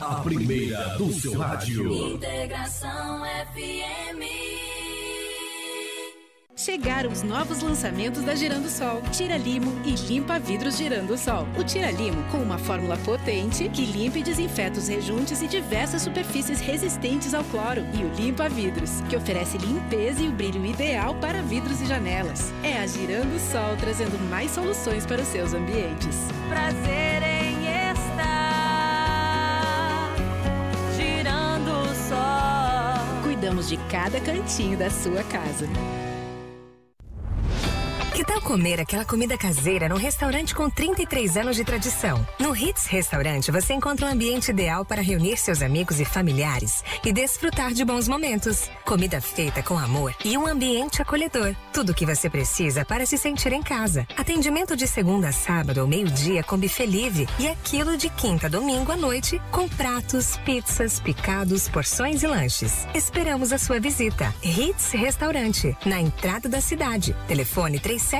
A primeira do seu rádio. Integração FM. Chegaram os novos lançamentos da Girando Sol. Tira limo e limpa vidros Girando Sol. O tira limo com uma fórmula potente que limpa e desinfeta os rejuntes e diversas superfícies resistentes ao cloro. E o limpa vidros, que oferece limpeza e o brilho ideal para vidros e janelas. É a Girando Sol trazendo mais soluções para os seus ambientes. Prazer! cuidamos de cada cantinho da sua casa tal comer aquela comida caseira num restaurante com 33 anos de tradição? No Hits Restaurante você encontra um ambiente ideal para reunir seus amigos e familiares e desfrutar de bons momentos. Comida feita com amor e um ambiente acolhedor. Tudo o que você precisa para se sentir em casa. Atendimento de segunda a sábado ao meio-dia com buffet livre e aquilo de quinta a domingo à noite com pratos, pizzas, picados, porções e lanches. Esperamos a sua visita. Hits Restaurante, na entrada da cidade. Telefone 37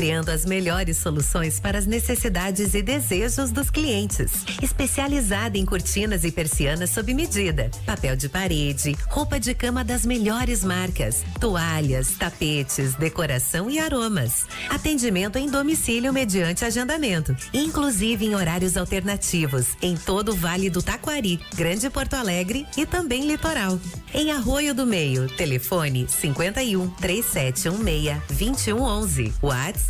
criando as melhores soluções para as necessidades e desejos dos clientes. Especializada em cortinas e persianas sob medida, papel de parede, roupa de cama das melhores marcas, toalhas, tapetes, decoração e aromas. Atendimento em domicílio mediante agendamento, inclusive em horários alternativos, em todo o Vale do Taquari, Grande Porto Alegre e também Litoral. Em Arroio do Meio, telefone 51 3716 2111. WhatsApp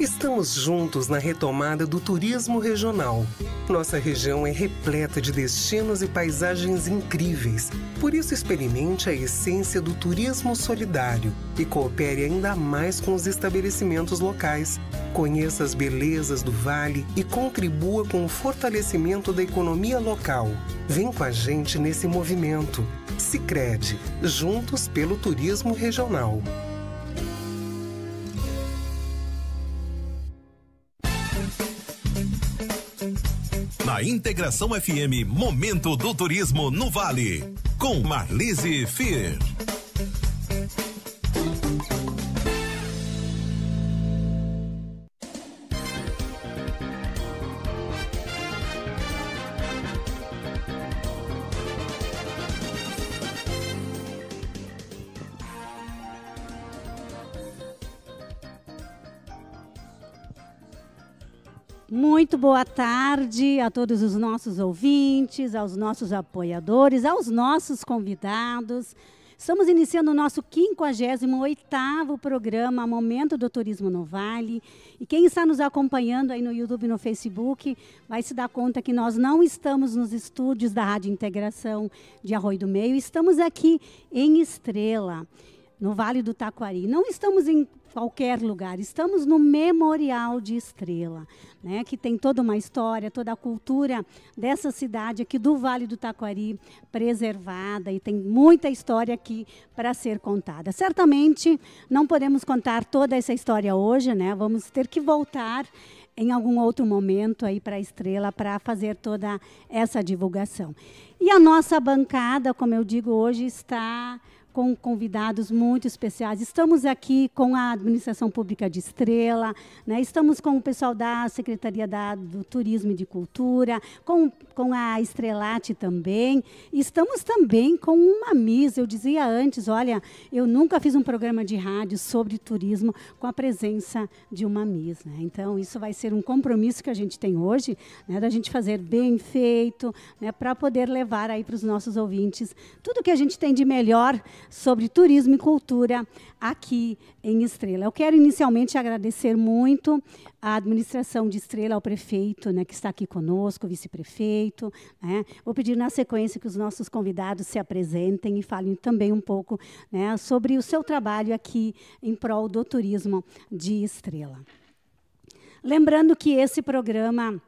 Estamos juntos na retomada do turismo regional. Nossa região é repleta de destinos e paisagens incríveis. Por isso, experimente a essência do turismo solidário e coopere ainda mais com os estabelecimentos locais. Conheça as belezas do vale e contribua com o fortalecimento da economia local. Vem com a gente nesse movimento. Sicredi, juntos pelo turismo regional. Integração FM Momento do Turismo no Vale, com Marlise Fir. Muito boa tarde a todos os nossos ouvintes, aos nossos apoiadores, aos nossos convidados. Estamos iniciando o nosso 58º programa Momento do Turismo no Vale. E quem está nos acompanhando aí no YouTube e no Facebook vai se dar conta que nós não estamos nos estúdios da Rádio Integração de Arroio do Meio, estamos aqui em Estrela no Vale do Taquari. Não estamos em qualquer lugar, estamos no Memorial de Estrela, né, que tem toda uma história, toda a cultura dessa cidade aqui do Vale do Taquari preservada e tem muita história aqui para ser contada. Certamente não podemos contar toda essa história hoje, né? Vamos ter que voltar em algum outro momento aí para a Estrela para fazer toda essa divulgação. E a nossa bancada, como eu digo hoje, está com convidados muito especiais. Estamos aqui com a Administração Pública de Estrela, né? estamos com o pessoal da Secretaria da, do Turismo e de Cultura, com, com a Estrelate também. Estamos também com uma missa. Eu dizia antes, olha, eu nunca fiz um programa de rádio sobre turismo com a presença de uma missa. Né? Então, isso vai ser um compromisso que a gente tem hoje, né? da gente fazer bem feito, né? para poder levar aí para os nossos ouvintes tudo que a gente tem de melhor sobre turismo e cultura aqui em Estrela. Eu quero inicialmente agradecer muito à administração de Estrela, ao prefeito, né, que está aqui conosco, vice-prefeito. Né. Vou pedir na sequência que os nossos convidados se apresentem e falem também um pouco né, sobre o seu trabalho aqui em prol do turismo de Estrela. Lembrando que esse programa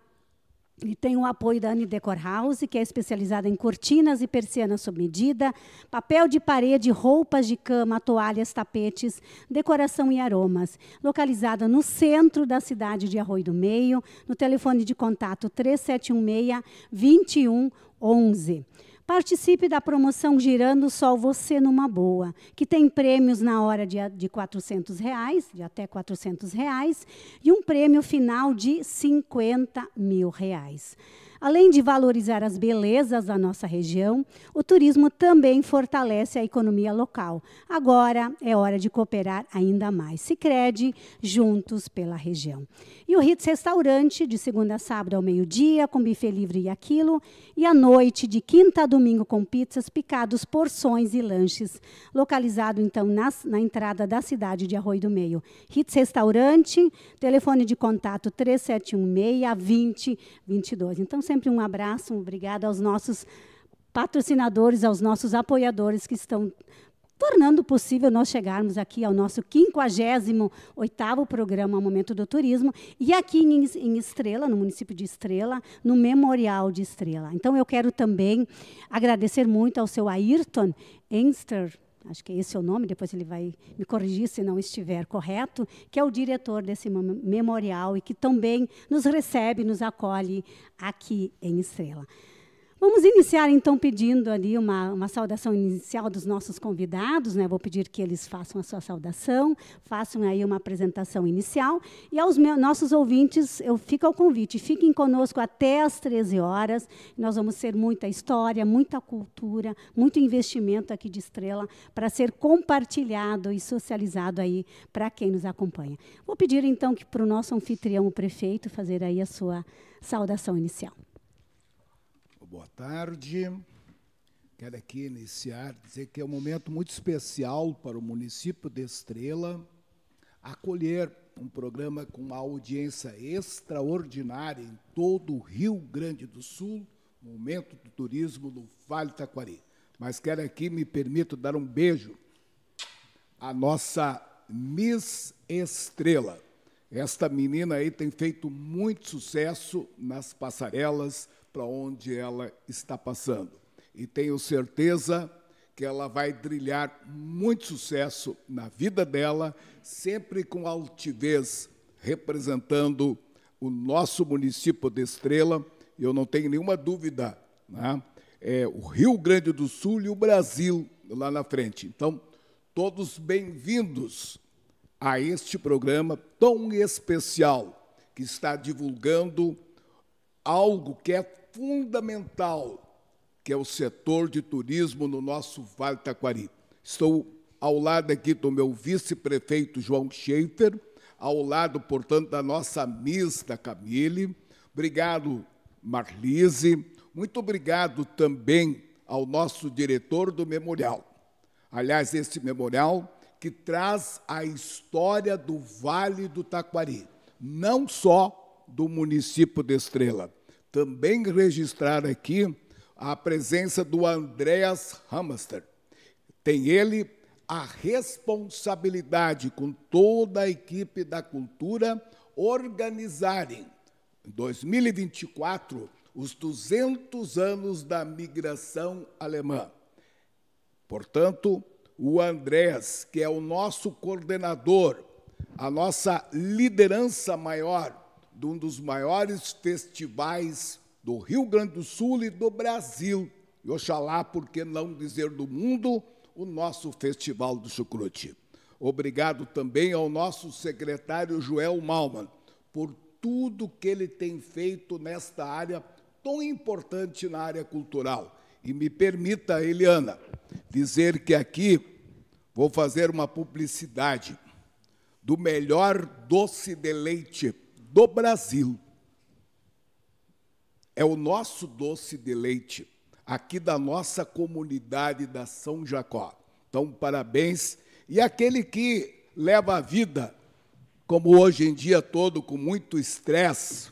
e tem o apoio da Anne Decor House, que é especializada em cortinas e persianas sob medida, papel de parede, roupas de cama, toalhas, tapetes, decoração e aromas. Localizada no centro da cidade de Arroio do Meio, no telefone de contato 3716 2111. Participe da promoção Girando Sol Você Numa Boa, que tem prêmios na hora de, de 400 reais, de até 400 reais, e um prêmio final de 50 mil reais. Além de valorizar as belezas da nossa região, o turismo também fortalece a economia local. Agora é hora de cooperar ainda mais. se crede, juntos pela região. E o Ritz Restaurante, de segunda a sábado ao meio-dia, com buffet livre e aquilo, e à noite, de quinta a domingo, com pizzas, picados, porções e lanches. Localizado, então, nas, na entrada da cidade de Arroio do Meio. Ritz Restaurante, telefone de contato 3716 2022. Então, sempre um abraço, um obrigado aos nossos patrocinadores, aos nossos apoiadores que estão tornando possível nós chegarmos aqui ao nosso 58º programa Momento do Turismo e aqui em, Estrela, no município de Estrela, no Memorial de Estrela. Então eu quero também agradecer muito ao seu Ayrton Enster, acho que esse é o nome, depois ele vai me corrigir se não estiver correto, que é o diretor desse memorial e que também nos recebe, nos acolhe aqui em Estrela. Vamos iniciar então pedindo ali uma, uma saudação inicial dos nossos convidados, né? Vou pedir que eles façam a sua saudação, façam aí uma apresentação inicial e aos meus, nossos ouvintes eu fico ao convite, fiquem conosco até às 13 horas. Nós vamos ter muita história, muita cultura, muito investimento aqui de Estrela para ser compartilhado e socializado aí para quem nos acompanha. Vou pedir então que para o nosso anfitrião, o prefeito, fazer aí a sua saudação inicial boa tarde. Quero aqui iniciar, dizer que é um momento muito especial para o município de Estrela acolher um programa com uma audiência extraordinária em todo o Rio Grande do Sul, momento do turismo no Vale Taquari. Mas quero aqui, me permito, dar um beijo à nossa Miss Estrela. Esta menina aí tem feito muito sucesso nas passarelas, para onde ela está passando. E tenho certeza que ela vai trilhar muito sucesso na vida dela, sempre com altivez, representando o nosso município de Estrela. eu não tenho nenhuma dúvida, né? é, o Rio Grande do Sul e o Brasil lá na frente. Então, todos bem-vindos a este programa tão especial que está divulgando algo que é fundamental, que é o setor de turismo no nosso Vale Taquari. Estou ao lado aqui do meu vice-prefeito João Schaefer, ao lado, portanto, da nossa mista Camille. Obrigado, Marlise. Muito obrigado também ao nosso diretor do memorial. Aliás, esse memorial que traz a história do Vale do Taquari, não só do município de Estrela, também registrar aqui a presença do Andreas Hamster Tem ele a responsabilidade com toda a equipe da cultura organizarem em 2024 os 200 anos da migração alemã. Portanto, o Andreas que é o nosso coordenador, a nossa liderança maior de um dos maiores festivais do Rio Grande do Sul e do Brasil. E oxalá, por que não dizer do mundo, o nosso Festival do Chucrute. Obrigado também ao nosso secretário Joel Malman por tudo que ele tem feito nesta área tão importante na área cultural. E me permita, Eliana, dizer que aqui vou fazer uma publicidade do melhor doce de leite do Brasil. É o nosso doce de leite, aqui da nossa comunidade da São Jacó. Então, parabéns. E aquele que leva a vida, como hoje em dia todo, com muito estresse,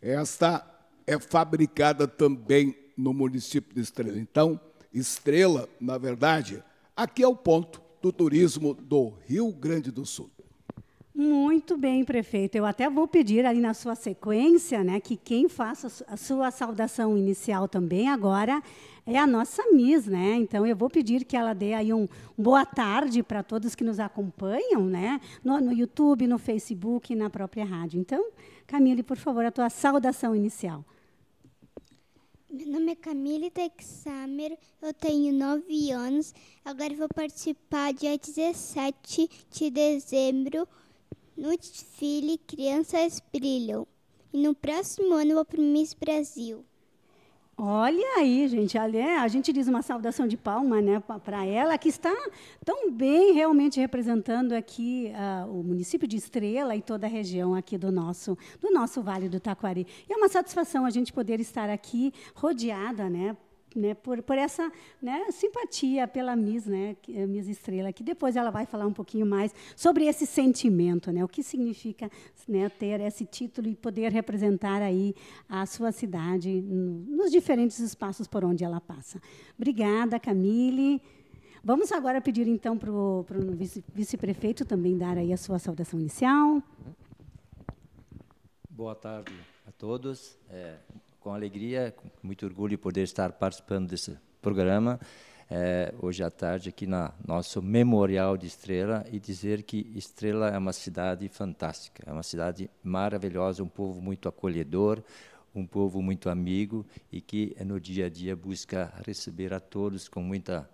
esta é fabricada também no município de Estrela. Então, Estrela, na verdade, aqui é o ponto do turismo do Rio Grande do Sul. Muito bem, prefeito. Eu até vou pedir ali na sua sequência, né, que quem faça a sua saudação inicial também agora é a nossa Miss, né? Então eu vou pedir que ela dê aí um boa tarde para todos que nos acompanham, né? No, no YouTube, no Facebook, na própria rádio. Então, Camille, por favor, a tua saudação inicial. Meu nome é Camille Texamer, eu tenho 9 anos. Agora vou participar dia 17 de dezembro no desfile, crianças brilham. E no próximo ano, o Miss Brasil. Olha aí, gente, é, a gente diz uma saudação de palma né, para ela, que está tão bem realmente representando aqui uh, o município de Estrela e toda a região aqui do nosso, do nosso Vale do Taquari. E é uma satisfação a gente poder estar aqui rodeada né, né, por, por essa né, simpatia pela Miss, né, eh, Miss Estrela, que depois ela vai falar um pouquinho mais sobre esse sentimento, né, o que significa né, ter esse título e poder representar aí a sua cidade nos diferentes espaços por onde ela passa. Obrigada, Camille. Vamos agora pedir então para o vice-prefeito também dar aí a sua saudação inicial. Boa tarde a todos. É com alegria, com muito orgulho poder estar participando desse programa é, hoje à tarde aqui na nosso Memorial de Estrela e dizer que Estrela é uma cidade fantástica, é uma cidade maravilhosa, um povo muito acolhedor, um povo muito amigo e que eh, no dia a dia busca receber a todos com muita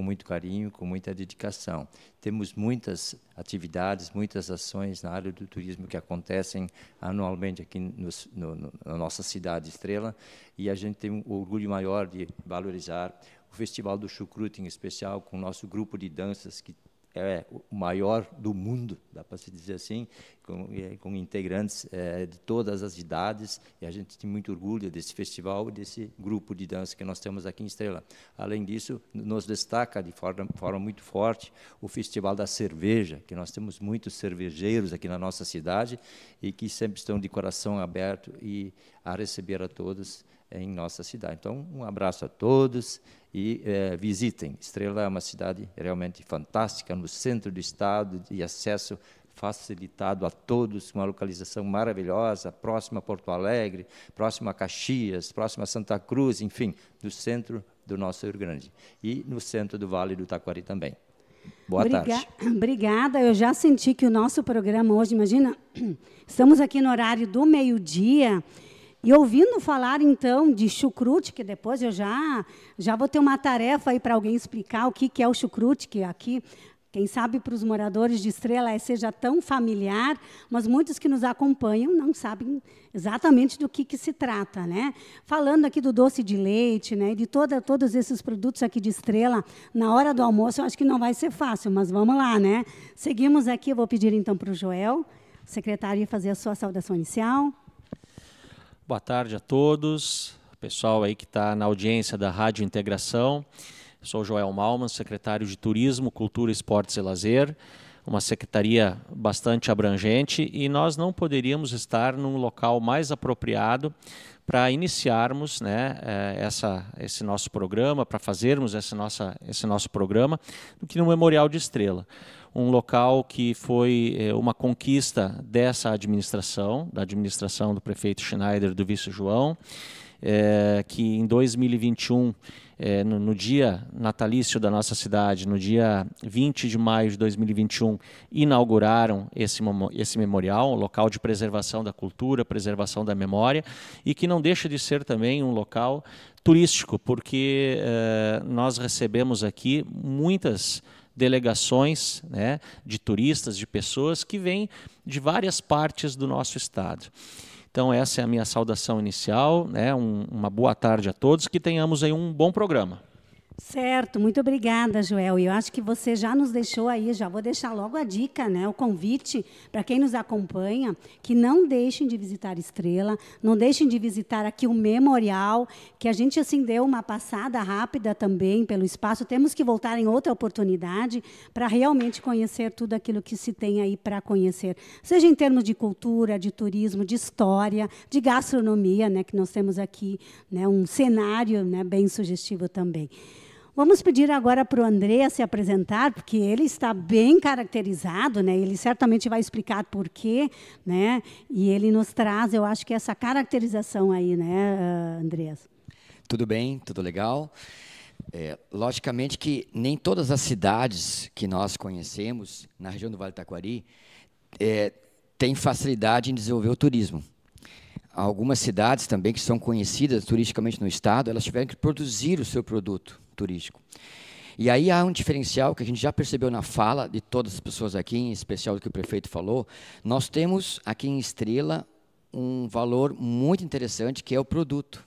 com muito carinho, com muita dedicação. Temos muitas atividades, muitas ações na área do turismo que acontecem anualmente aqui no, no, na nossa cidade Estrela, e a gente tem um orgulho maior de valorizar o Festival do Chucrute, em especial, com o nosso grupo de danças que é o maior do mundo, dá para se dizer assim, com, é, com integrantes é, de todas as idades, e a gente tem muito orgulho desse festival e desse grupo de dança que nós temos aqui em Estrela. Além disso, nos destaca de forma, forma muito forte o Festival da Cerveja, que nós temos muitos cervejeiros aqui na nossa cidade e que sempre estão de coração aberto e a receber a todos é, em nossa cidade. Então, um abraço a todos e é, visitem. Estrela é uma cidade realmente fantástica, no centro do estado, de acesso facilitado a todos, uma localização maravilhosa, próxima a Porto Alegre, próxima a Caxias, próxima a Santa Cruz, enfim, no centro do nosso Rio Grande e no centro do Vale do Taquari também. Boa tarde. Obrigada. Eu já senti que o nosso programa hoje, imagina, estamos aqui no horário do meio-dia e ouvindo falar então de chucrute, que depois eu já já vou ter uma tarefa aí para alguém explicar o que que é o chucrute, que aqui quem sabe para os moradores de Estrela seja tão familiar, mas muitos que nos acompanham não sabem exatamente do que, que se trata, né? Falando aqui do doce de leite, né, de toda, todos esses produtos aqui de Estrela, na hora do almoço eu acho que não vai ser fácil, mas vamos lá, né? Seguimos aqui, eu vou pedir então para o Joel, secretário, fazer a sua saudação inicial. Boa tarde a todos, pessoal aí que está na audiência da Rádio Integração. Sou Joel Malman, secretário de Turismo, Cultura, Esportes e Lazer, uma secretaria bastante abrangente e nós não poderíamos estar num local mais apropriado para iniciarmos né, eh, essa, esse nosso programa, para fazermos esse, nossa, esse nosso programa, do que no Memorial de Estrela um local que foi é, uma conquista dessa administração, da administração do prefeito Schneider do vice João, é, que em 2021, é, eh, no, no, dia natalício da nossa cidade, no dia 20 de maio de 2021, inauguraram esse, esse memorial, um local de preservação da cultura, preservação da memória, e que não deixa de ser também um local turístico, porque é, nós recebemos aqui muitas delegações né, de turistas, de pessoas que vêm de várias partes do nosso estado. Então, essa é a minha saudação inicial. Né? Um, uma boa tarde a todos, que tenhamos aí um bom programa. Certo, muito obrigada, Joel. E eu acho que você já nos deixou aí, já vou deixar logo a dica, né, o convite para quem nos acompanha, que não deixem de visitar Estrela, não deixem de visitar aqui o memorial, que a gente assim deu uma passada rápida também pelo espaço. Temos que voltar em outra oportunidade para realmente conhecer tudo aquilo que se tem aí para conhecer, seja em termos de cultura, de turismo, de história, de gastronomia, né, que nós temos aqui, né, um cenário, né, bem sugestivo também. Vamos pedir agora para o André se apresentar, porque ele está bem caracterizado, né? ele certamente vai explicar por quê, né? e ele nos traz, eu acho que essa caracterização aí, né, eh, André? Tudo bem, tudo legal. É, logicamente que nem todas as cidades que nós conhecemos na região do Vale do Taquari é, têm facilidade em desenvolver o turismo algumas cidades também que são conhecidas turisticamente no estado, elas tiveram que produzir o seu produto turístico. E aí há um diferencial que a gente já percebeu na fala de todas as pessoas aqui, em especial do que o prefeito falou. Nós temos aqui em Estrela um valor muito interessante que é o produto.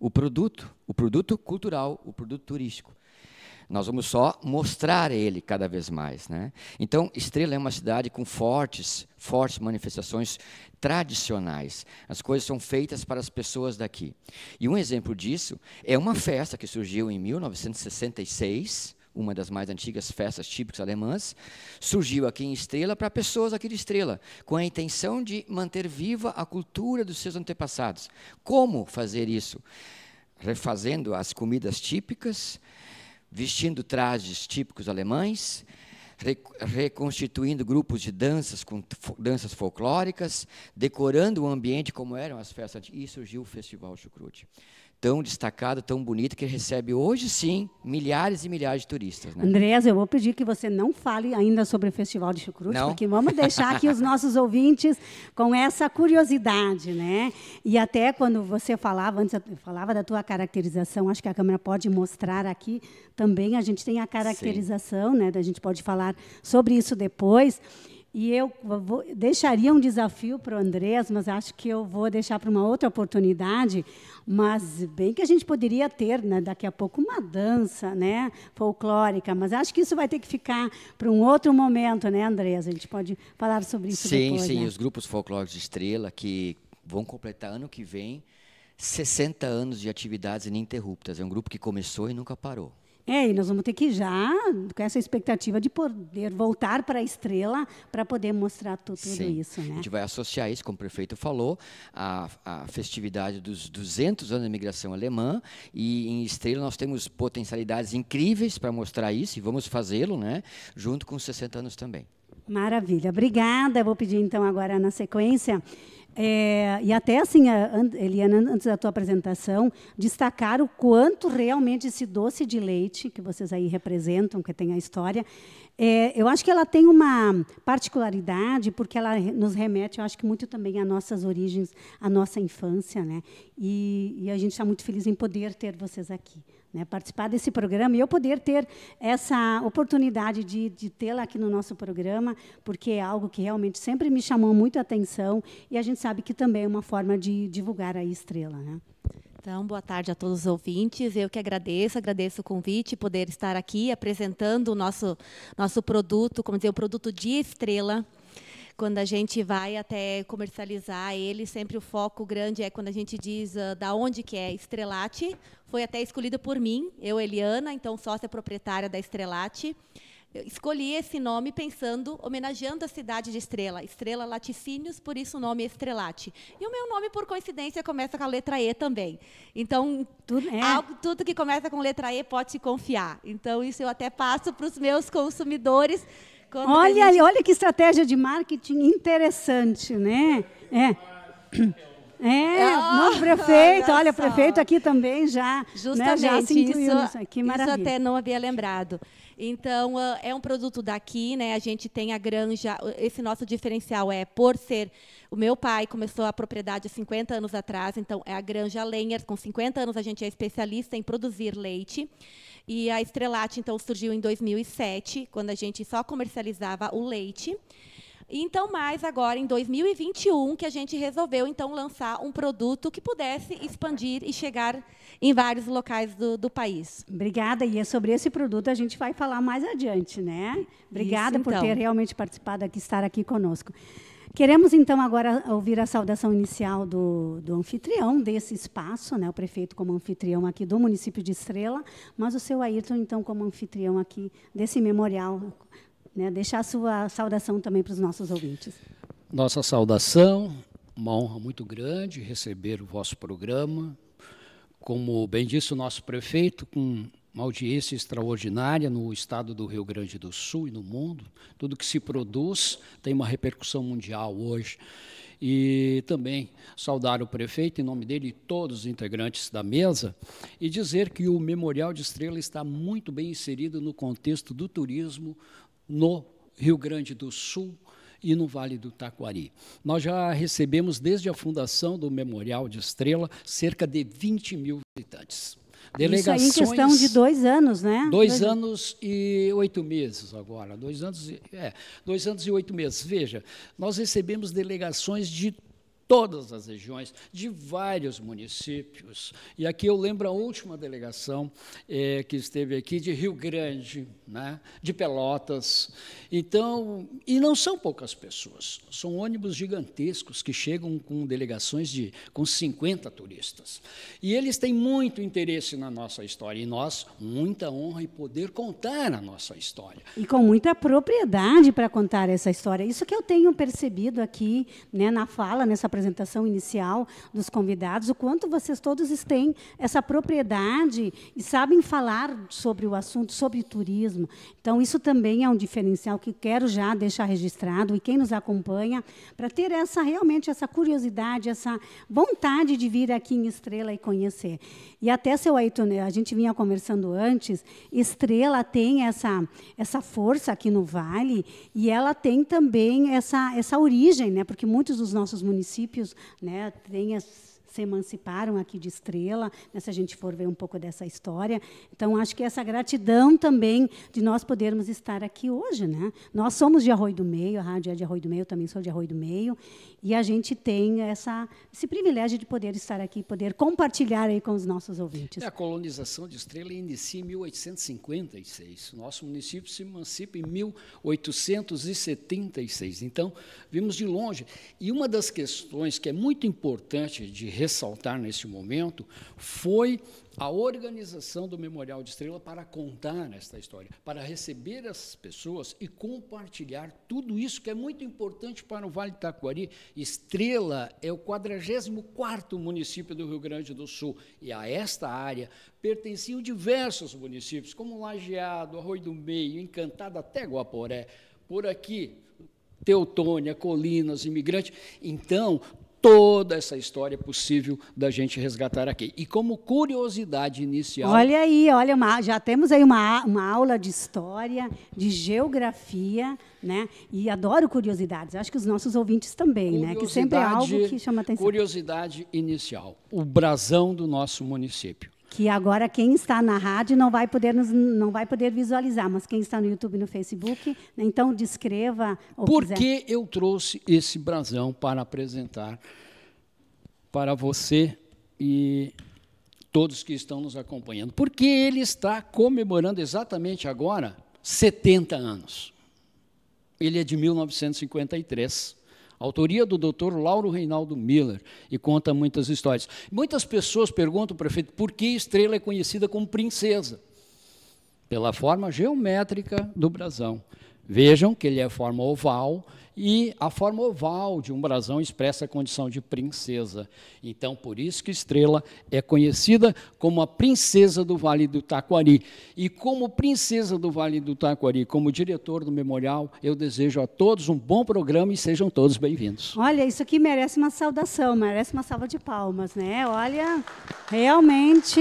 O produto, o produto cultural, o produto turístico. Nós vamos só mostrar ele cada vez mais. Né? Então, Estrela é uma cidade com fortes, fortes manifestações tradicionais. As coisas são feitas para as pessoas daqui. E um exemplo disso é uma festa que surgiu em 1966, uma das mais antigas festas típicas alemãs, surgiu aqui em Estrela para pessoas aqui de Estrela, com a intenção de manter viva a cultura dos seus antepassados. Como fazer isso? Refazendo as comidas típicas, vestindo trajes típicos alemães, reconstituindo grupos de danças com danças folclóricas, decorando o ambiente como eram as festas. E surgiu o Festival Chucrute tão destacada, tão bonita, que recebe hoje sim milhares e milhares de turistas. Né? eu vou pedir que você não fale ainda sobre o Festival de Chucrute, não? porque vamos deixar aqui os nossos ouvintes com essa curiosidade, né? E até quando você falava antes, falava da tua caracterização, acho que a câmera pode mostrar aqui também. A gente tem a caracterização, sim. né? Da gente pode falar sobre isso depois. E eu vou, deixaria um desafio para o Andrés, mas acho que eu vou deixar para uma outra oportunidade. Mas bem que a gente poderia ter, né, daqui a pouco, uma dança né, folclórica. Mas acho que isso vai ter que ficar para um outro momento, né, Andrés? A gente pode falar sobre isso sim, depois. Sim, sim. Né? Os grupos folclóricos de Estrela, que vão completar ano que vem 60 anos de atividades ininterruptas. É um grupo que começou e nunca parou. É, e nós vamos ter que já, com essa expectativa de poder voltar para a estrela para poder mostrar tudo, tudo isso. Né? A gente vai associar isso, como o prefeito falou, à, a festividade dos 200 anos da imigração alemã. E em estrela nós temos potencialidades incríveis para mostrar isso e vamos fazê-lo, né? junto com os 60 anos também. Maravilha, obrigada. Eu vou pedir então agora na sequência é, e até assim, a Eliana, antes da tua apresentação, destacar o quanto realmente esse doce de leite que vocês aí representam, que tem a história, é, eu acho que ela tem uma particularidade, porque ela nos remete, eu acho que muito também a nossas origens, à nossa infância, né? E, e a gente está muito feliz em poder ter vocês aqui né, participar desse programa e eu poder ter essa oportunidade de, de tê-la aqui no nosso programa, porque é algo que realmente sempre me chamou muito a atenção e a gente sabe que também é uma forma de divulgar a estrela. Né? Então, boa tarde a todos os ouvintes. Eu que agradeço, agradeço o convite, poder estar aqui apresentando o nosso, nosso produto, como dizer, o produto de estrela quando a gente vai até comercializar ele, sempre o foco grande é quando a gente diz uh, da onde que é estrelate, foi até escolhido por mim, eu, Eliana, então sócia proprietária da Estrelate. Eu escolhi esse nome pensando, homenageando a cidade de Estrela, Estrela Laticínios, por isso o nome Estrelate. E o meu nome, por coincidência, começa com a letra E também. Então, tudo, é. algo, tudo que começa com letra E pode se confiar. Então, isso eu até passo para os meus consumidores. olha, gente... olha que estratégia de marketing interessante, né? É. É, ah, não, prefeito, olha, olha prefeito aqui também já. Justamente, né, já isso, aqui, maravilha. isso até não havia lembrado. Então, ah, é um produto daqui, né? A gente tem a granja. Esse nosso diferencial é por ser. O meu pai começou a propriedade há 50 anos atrás, então é a granja Lenher. Com 50 anos a gente é especialista em produzir leite. E a Estrelate, então, surgiu em 2007, quando a gente só comercializava o leite. Então, mais agora em 2021 que a gente resolveu então lançar um produto que pudesse expandir e chegar em vários locais do, do país. Obrigada, e é sobre esse produto a gente vai falar mais adiante, né? Obrigada Isso, por então. ter realmente participado aqui, estar aqui conosco. Queremos, então, agora ouvir a saudação inicial do, do, anfitrião desse espaço, né, o prefeito como anfitrião aqui do município de Estrela, mas o seu Ayrton, então, como anfitrião aqui desse memorial né, deixar a sua saudação também para os nossos ouvintes. Nossa saudação, uma honra muito grande receber o vosso programa. Como bem disse o nosso prefeito, com uma audiência extraordinária no estado do Rio Grande do Sul e no mundo. Tudo que se produz tem uma repercussão mundial hoje. E também saudar o prefeito, em nome dele e todos os integrantes da mesa, e dizer que o Memorial de Estrela está muito bem inserido no contexto do turismo no Rio Grande do Sul e no Vale do Taquari. Nós já recebemos, desde a fundação do Memorial de Estrela, cerca de 20 mil visitantes. Delegações, Isso aí em questão de dois anos, né? Dois, dois anos e oito meses agora. Dois anos, e, é, dois anos e oito meses. Veja, nós recebemos delegações de todas as regiões, de vários municípios. E aqui eu lembro a última delegação eh, que esteve aqui, de Rio Grande, né, de Pelotas. Então, e não são poucas pessoas, são ônibus gigantescos que chegam com delegações de com 50 turistas. E eles têm muito interesse na nossa história, e nós, muita honra em poder contar a nossa história. E com muita propriedade para contar essa história. Isso que eu tenho percebido aqui né, na fala, nessa apresentação inicial dos convidados, o quanto vocês todos têm essa propriedade e sabem falar sobre o assunto, sobre turismo. Então, isso também é um diferencial que quero já deixar registrado e quem nos acompanha, para ter essa realmente essa curiosidade, essa vontade de vir aqui em Estrela e conhecer. E até, seu Ayrton, a gente vinha conversando antes, Estrela tem essa, essa força aqui no Vale e ela tem também essa, essa origem, né? porque muitos dos nossos municípios municípios né, têm as se emanciparam aqui de Estrela, né, se a gente for ver um pouco dessa história. Então, acho que essa gratidão também de nós podermos estar aqui hoje. Né? Nós somos de Arroio do Meio, a rádio é de Arroio do Meio, eu também sou de Arroio do Meio, e a gente tem essa, esse privilégio de poder estar aqui, poder compartilhar aí com os nossos ouvintes. É, a colonização de Estrela inicia em 1856. Nosso município se emancipa em 1876. Então, vimos de longe. E uma das questões que é muito importante de ressaltar neste momento foi a organização do Memorial de Estrela para contar esta história, para receber essas pessoas e compartilhar tudo isso que é muito importante para o Vale do Taquari. Estrela é o 44º município do Rio Grande do Sul e a esta área pertenciam diversos municípios, como Lajeado, Arroio do Meio, Encantado, até Guaporé. Por aqui, Teutônia, Colinas, Imigrante. Então, toda essa história é possível da gente resgatar aqui. E como curiosidade inicial. Olha aí, olha, uma, já temos aí uma, uma aula de história, de geografia, né? E adoro curiosidades. Acho que os nossos ouvintes também, né? Que sempre é algo que chama atenção. Curiosidade inicial. O brasão do nosso município que agora quem está na rádio não vai poder nos, não vai poder visualizar, mas quem está no YouTube e no Facebook, né, então descreva. Por quiser. que eu trouxe esse brasão para apresentar para você e todos que estão nos acompanhando? Porque ele está comemorando exatamente agora 70 anos. Ele é de 1953 autoria do doutor Lauro Reinaldo Miller, e conta muitas histórias. Muitas pessoas perguntam, prefeito, por que Estrela é conhecida como princesa? Pela forma geométrica do brasão. Vejam que ele é forma oval e a forma oval de um brasão expressa a condição de princesa. Então, por isso que Estrela é conhecida como a princesa do Vale do Taquari. E como princesa do Vale do Taquari, como diretor do memorial, eu desejo a todos um bom programa e sejam todos bem-vindos. Olha, isso aqui merece uma saudação, merece uma salva de palmas, né? Olha, realmente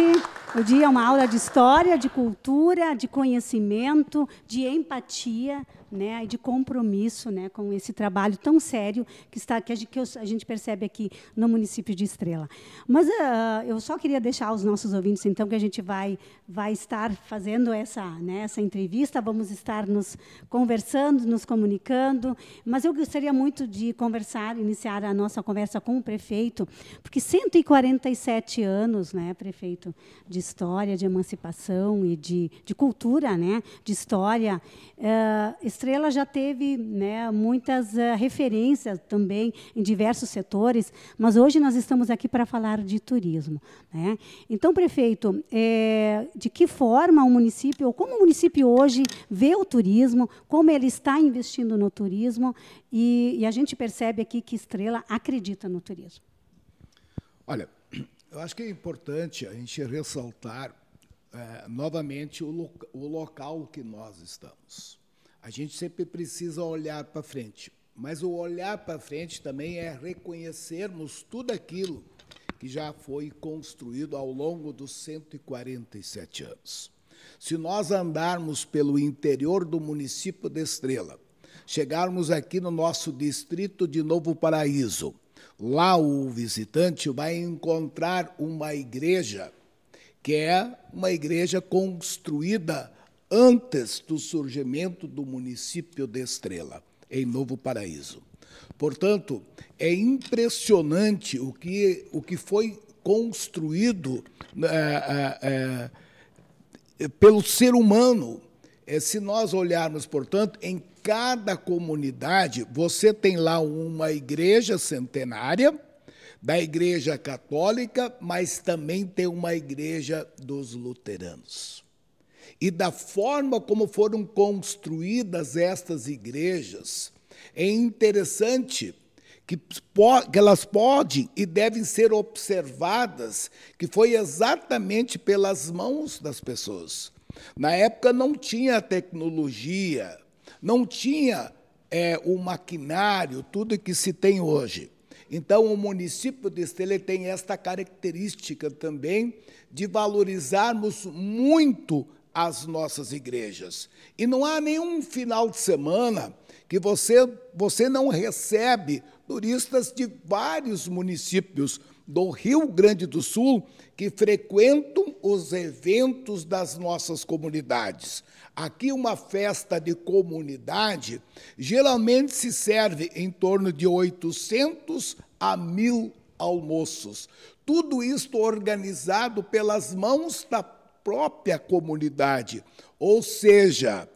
o dia é uma aula de história, de cultura, de conhecimento, de empatia né, e de compromisso né, com esse trabalho tão sério que, está, que, a, gente, que a gente percebe aqui no município de Estrela. Mas uh, eu só queria deixar aos nossos ouvintes, então, que a gente vai, vai estar fazendo essa, né, essa entrevista, vamos estar nos conversando, nos comunicando, mas eu gostaria muito de conversar, iniciar a nossa conversa com o prefeito, porque 147 anos, né, prefeito, de história, de emancipação e de, de cultura, né, de história, uh, Estrela já teve né, muitas uh, referências também em diversos setores, mas hoje nós estamos aqui para falar de turismo. Né? Então, prefeito, é, de que forma o município, ou como o município hoje vê o turismo, como ele está investindo no turismo, e, e a gente percebe aqui que Estrela acredita no turismo. Olha, eu acho que é importante a gente ressaltar é, novamente o, lo o local que nós estamos a gente sempre precisa olhar para frente. Mas o olhar para frente também é reconhecermos tudo aquilo que já foi construído ao longo dos 147 anos. Se nós andarmos pelo interior do município de Estrela, chegarmos aqui no nosso distrito de Novo Paraíso, lá o visitante vai encontrar uma igreja que é uma igreja construída antes do surgimento do município de Estrela, em Novo Paraíso. Portanto, é impressionante o que, o que foi construído é, é, pelo ser humano. É, se nós olharmos, portanto, em cada comunidade, você tem lá uma igreja centenária, da igreja católica, mas também tem uma igreja dos luteranos e da forma como foram construídas estas igrejas, é interessante que, elas podem e devem ser observadas, que foi exatamente pelas mãos das pessoas. Na época não tinha tecnologia, não tinha é, o maquinário, tudo que se tem hoje. Então, o município de Estelê tem esta característica também de valorizarmos muito as nossas igrejas. E não há nenhum final de semana que você, você não recebe turistas de vários municípios do Rio Grande do Sul que frequentam os eventos das nossas comunidades. Aqui, uma festa de comunidade geralmente se serve em torno de 800 a 1.000 almoços. Tudo isto organizado pelas mãos da própria comunidade. Ou seja,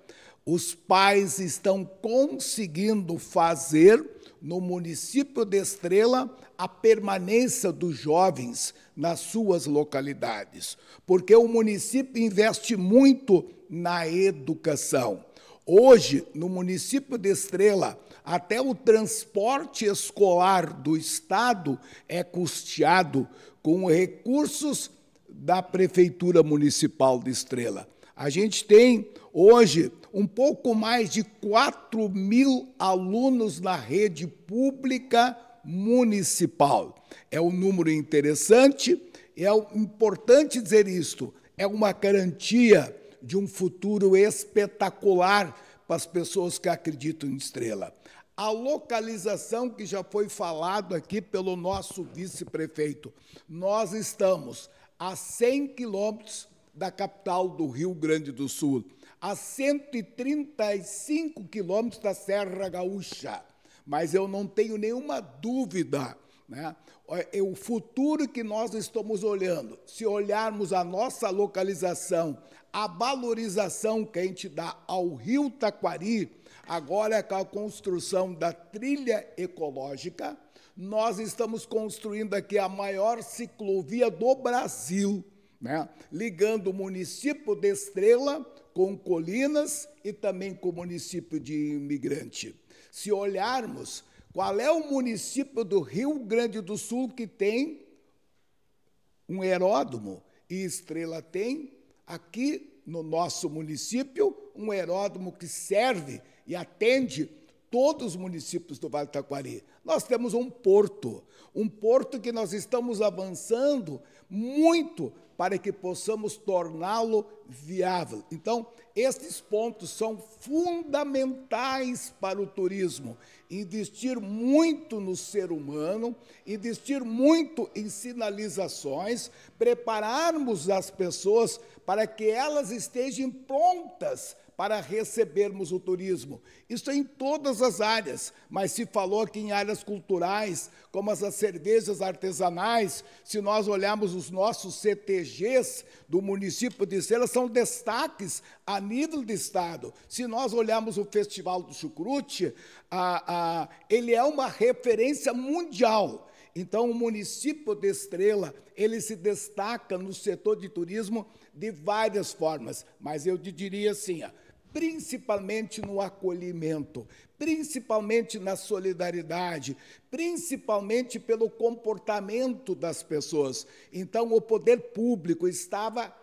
os pais estão conseguindo fazer no município de Estrela a permanência dos jovens nas suas localidades, porque o município investe muito na educação. Hoje, no município de Estrela, até o transporte escolar do Estado é custeado com recursos da Prefeitura Municipal de Estrela. A gente tem hoje um pouco mais de 4 mil alunos na rede pública municipal. É um número interessante, é importante dizer isto, é uma garantia de um futuro espetacular para as pessoas que acreditam em Estrela. A localização que já foi falado aqui pelo nosso vice-prefeito. Nós estamos a 100 quilômetros da capital do Rio Grande do Sul, a 135 quilômetros da Serra Gaúcha. Mas eu não tenho nenhuma dúvida. Né? É o futuro que nós estamos olhando, se olharmos a nossa localização, a valorização que a gente dá ao Rio Taquari, agora é com a construção da trilha ecológica, nós estamos construindo aqui a maior ciclovia do Brasil, né? ligando o município de Estrela com Colinas e também com o município de Imigrante. Se olharmos qual é o município do Rio Grande do Sul que tem um heródromo e Estrela tem aqui no nosso município um heródromo que serve e atende todos os municípios do Vale do Taquari. Nós temos um porto, um porto que nós estamos avançando muito para que possamos torná-lo viável. Então, estes pontos são fundamentais para o turismo. Investir muito no ser humano, investir muito em sinalizações, prepararmos as pessoas para que elas estejam prontas para recebermos o turismo. Isso é em todas as áreas, mas se falou aqui em áreas culturais, como as cervejas artesanais, se nós olharmos os nossos CTGs do município de Estrela são destaques a nível de Estado. Se nós olharmos o Festival do Chucrute, a, a, ele é uma referência mundial. Então, o município de Estrela, ele se destaca no setor de turismo de várias formas, mas eu te diria assim, principalmente no acolhimento, principalmente na solidariedade, principalmente pelo comportamento das pessoas. Então, o poder público estava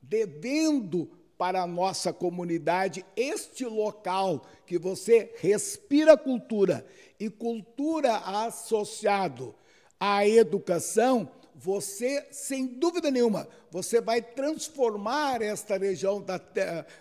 devendo para a nossa comunidade este local que você respira cultura e cultura associado à educação você, sem dúvida nenhuma, você vai transformar esta região da,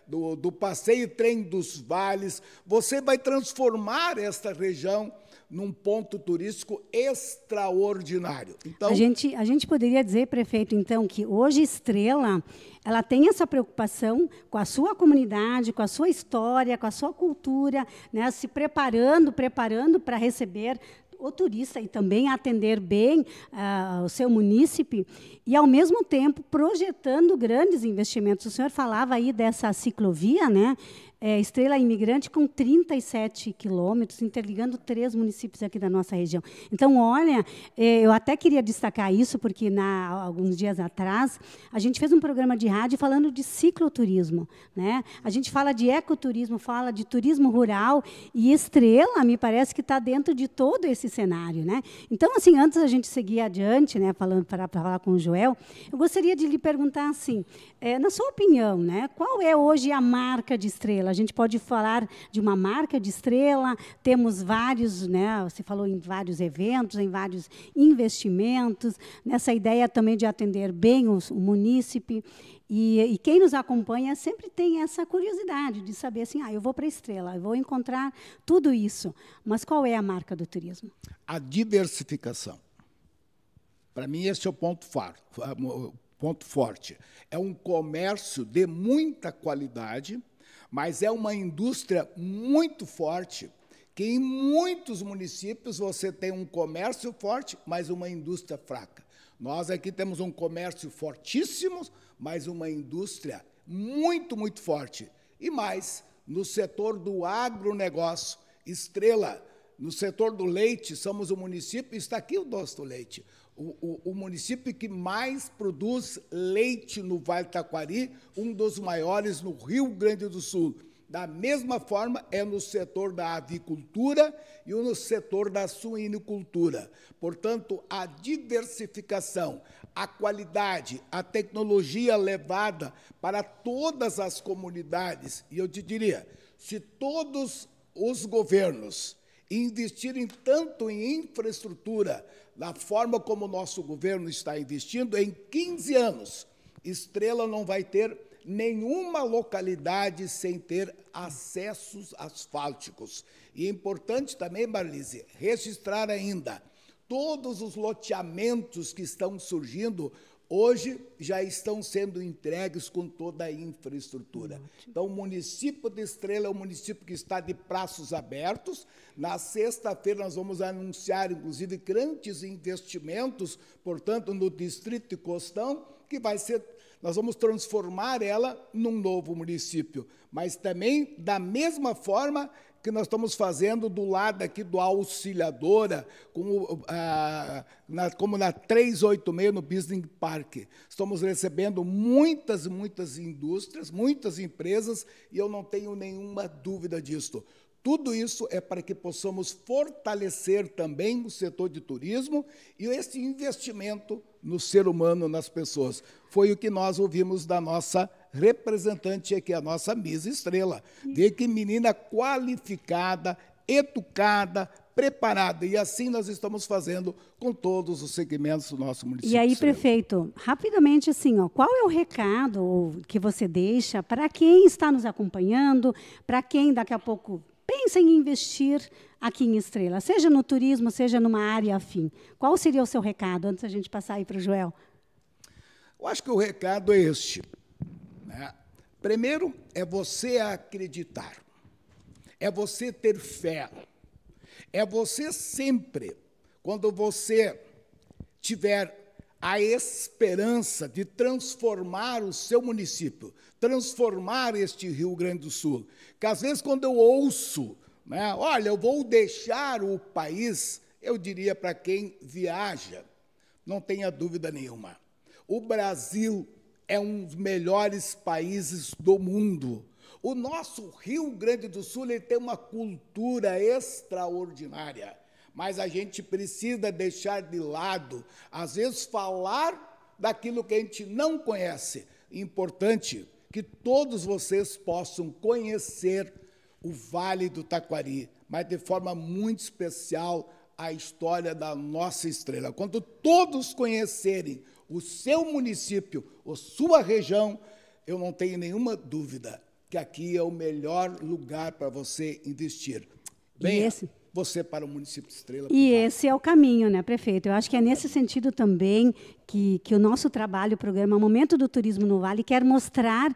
do, do passeio trem dos vales, você vai transformar esta região num ponto turístico extraordinário. Então, a gente, a gente poderia dizer, prefeito, então, que hoje Estrela ela tem essa preocupação com a sua comunidade, com a sua história, com a sua cultura, né, se preparando, preparando para receber o turista e também atender bem uh, o seu munícipe e, ao mesmo tempo, projetando grandes investimentos. O senhor falava aí dessa ciclovia, né? É, Estrela Imigrante com 37 quilômetros, interligando três municípios aqui da nossa região. Então, olha, é, eu até queria destacar isso, porque na, alguns dias atrás a gente fez um programa de rádio falando de cicloturismo. Né? A gente fala de ecoturismo, fala de turismo rural, e Estrela me parece que está dentro de todo esse cenário. Né? Então, assim, antes da gente seguir adiante, né, falando para, para falar com o Joel, eu gostaria de lhe perguntar assim, é, na sua opinião, né, qual é hoje a marca de estrela? A gente pode falar de uma marca de estrela, temos vários, né, você falou em vários eventos, em vários investimentos, nessa ideia também de atender bem os, o munícipe. E, e, quem nos acompanha sempre tem essa curiosidade de saber assim, ah, eu vou para a estrela, eu vou encontrar tudo isso. Mas qual é a marca do turismo? A diversificação. Para mim, esse é o ponto, far, ponto forte. É um comércio de muita qualidade, mas é uma indústria muito forte, que em muitos municípios você tem um comércio forte, mas uma indústria fraca. Nós aqui temos um comércio fortíssimo, mas uma indústria muito, muito forte. E mais, no setor do agronegócio, estrela, no setor do leite, somos o município, está aqui o doce do leite, o, o, o município que mais produz leite no Vale do Taquari, um dos maiores no Rio Grande do Sul. Da mesma forma, é no setor da avicultura e no setor da suinicultura. Portanto, a diversificação, a qualidade, a tecnologia levada para todas as comunidades. E eu te diria: se todos os governos investirem tanto em infraestrutura, da forma como o nosso governo está investindo, em 15 anos, Estrela não vai ter nenhuma localidade sem ter acessos asfálticos. E é importante também, Marlise, registrar ainda todos os loteamentos que estão surgindo hoje já estão sendo entregues com toda a infraestrutura. Então, o município de Estrela é um município que está de braços abertos. Na sexta-feira, nós vamos anunciar, inclusive, grandes investimentos, portanto, no Distrito de Costão, que vai ser nós vamos transformar ela num novo município, mas também da mesma forma que nós estamos fazendo do lado aqui do Auxiliadora, como, ah, na, como na 386 no Business Park. Estamos recebendo muitas, muitas indústrias, muitas empresas, e eu não tenho nenhuma dúvida disso. Tudo isso é para que possamos fortalecer também o setor de turismo e esse investimento no ser humano, nas pessoas. Foi o que nós ouvimos da nossa representante aqui, a nossa Miss Estrela. Vê que menina qualificada, educada, preparada. E assim nós estamos fazendo com todos os segmentos do nosso município. E aí, prefeito, rapidamente assim, ó, qual é o recado que você deixa para quem está nos acompanhando, para quem daqui a pouco Pensa em investir aqui em Estrela, seja no turismo, seja numa área afim. Qual seria o seu recado, antes da gente passar aí para o Joel? Eu acho que o recado é este. Né? Primeiro, é você acreditar. É você ter fé. É você sempre, quando você tiver a esperança de transformar o seu município, transformar este Rio Grande do Sul. Que às vezes, quando eu ouço, né, olha, eu vou deixar o país, eu diria para quem viaja, não tenha dúvida nenhuma. O Brasil é um dos melhores países do mundo. O nosso Rio Grande do Sul ele tem uma cultura extraordinária mas a gente precisa deixar de lado, às vezes, falar daquilo que a gente não conhece. Importante que todos vocês possam conhecer o Vale do Taquari, mas de forma muito especial a história da nossa estrela. Quando todos conhecerem o seu município, a sua região, eu não tenho nenhuma dúvida que aqui é o melhor lugar para você investir. Bem, e esse, você para o município de Estrela. E esse é o caminho, né, prefeito? Eu acho que é nesse sentido também que, que o nosso trabalho, o programa Momento do Turismo no Vale, quer mostrar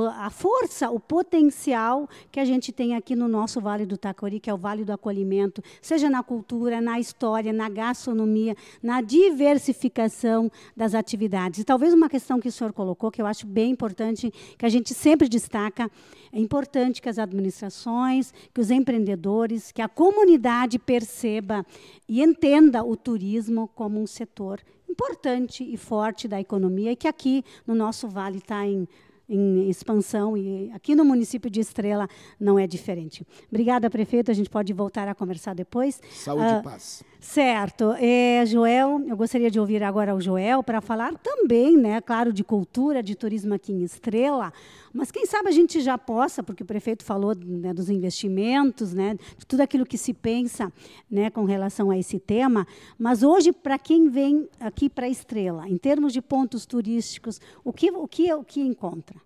a força, o potencial que a gente tem aqui no nosso Vale do Taquari, que é o Vale do Acolhimento, seja na cultura, na história, na gastronomia, na diversificação das atividades. E talvez uma questão que o senhor colocou, que eu acho bem importante, que a gente sempre destaca, é importante que as administrações, que os empreendedores, que a comunidade perceba e entenda o turismo como um setor importante e forte da economia e que aqui no nosso vale está em em expansão e aqui no município de Estrela não é diferente. Obrigada, prefeito. A gente pode voltar a conversar depois. Saúde uh, e ah, paz. Certo. É, Joel, eu gostaria de ouvir agora o Joel para falar também, né, claro, de cultura, de turismo aqui em Estrela, mas quem sabe a gente já possa, porque o prefeito falou né, dos investimentos, né, de tudo aquilo que se pensa né, com relação a esse tema, mas hoje, para quem vem aqui para Estrela, em termos de pontos turísticos, o que, o que, o que encontra?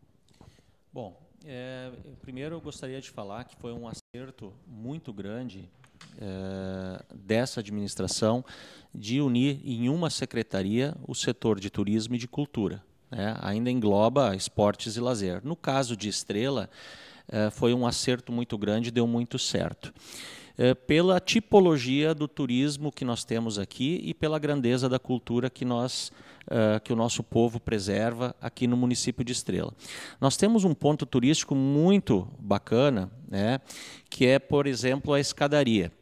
Bom, é, primeiro eu gostaria de falar que foi um acerto muito grande eh, dessa administração de unir em uma secretaria o setor de turismo e de cultura. Né? Ainda engloba esportes e lazer. No caso de Estrela, eh, foi um acerto muito grande, deu muito certo. Eh, pela tipologia do turismo que nós temos aqui e pela grandeza da cultura que nós que o nosso povo preserva aqui no município de Estrela. Nós temos um ponto turístico muito bacana né? que é, por exemplo, a escadaria.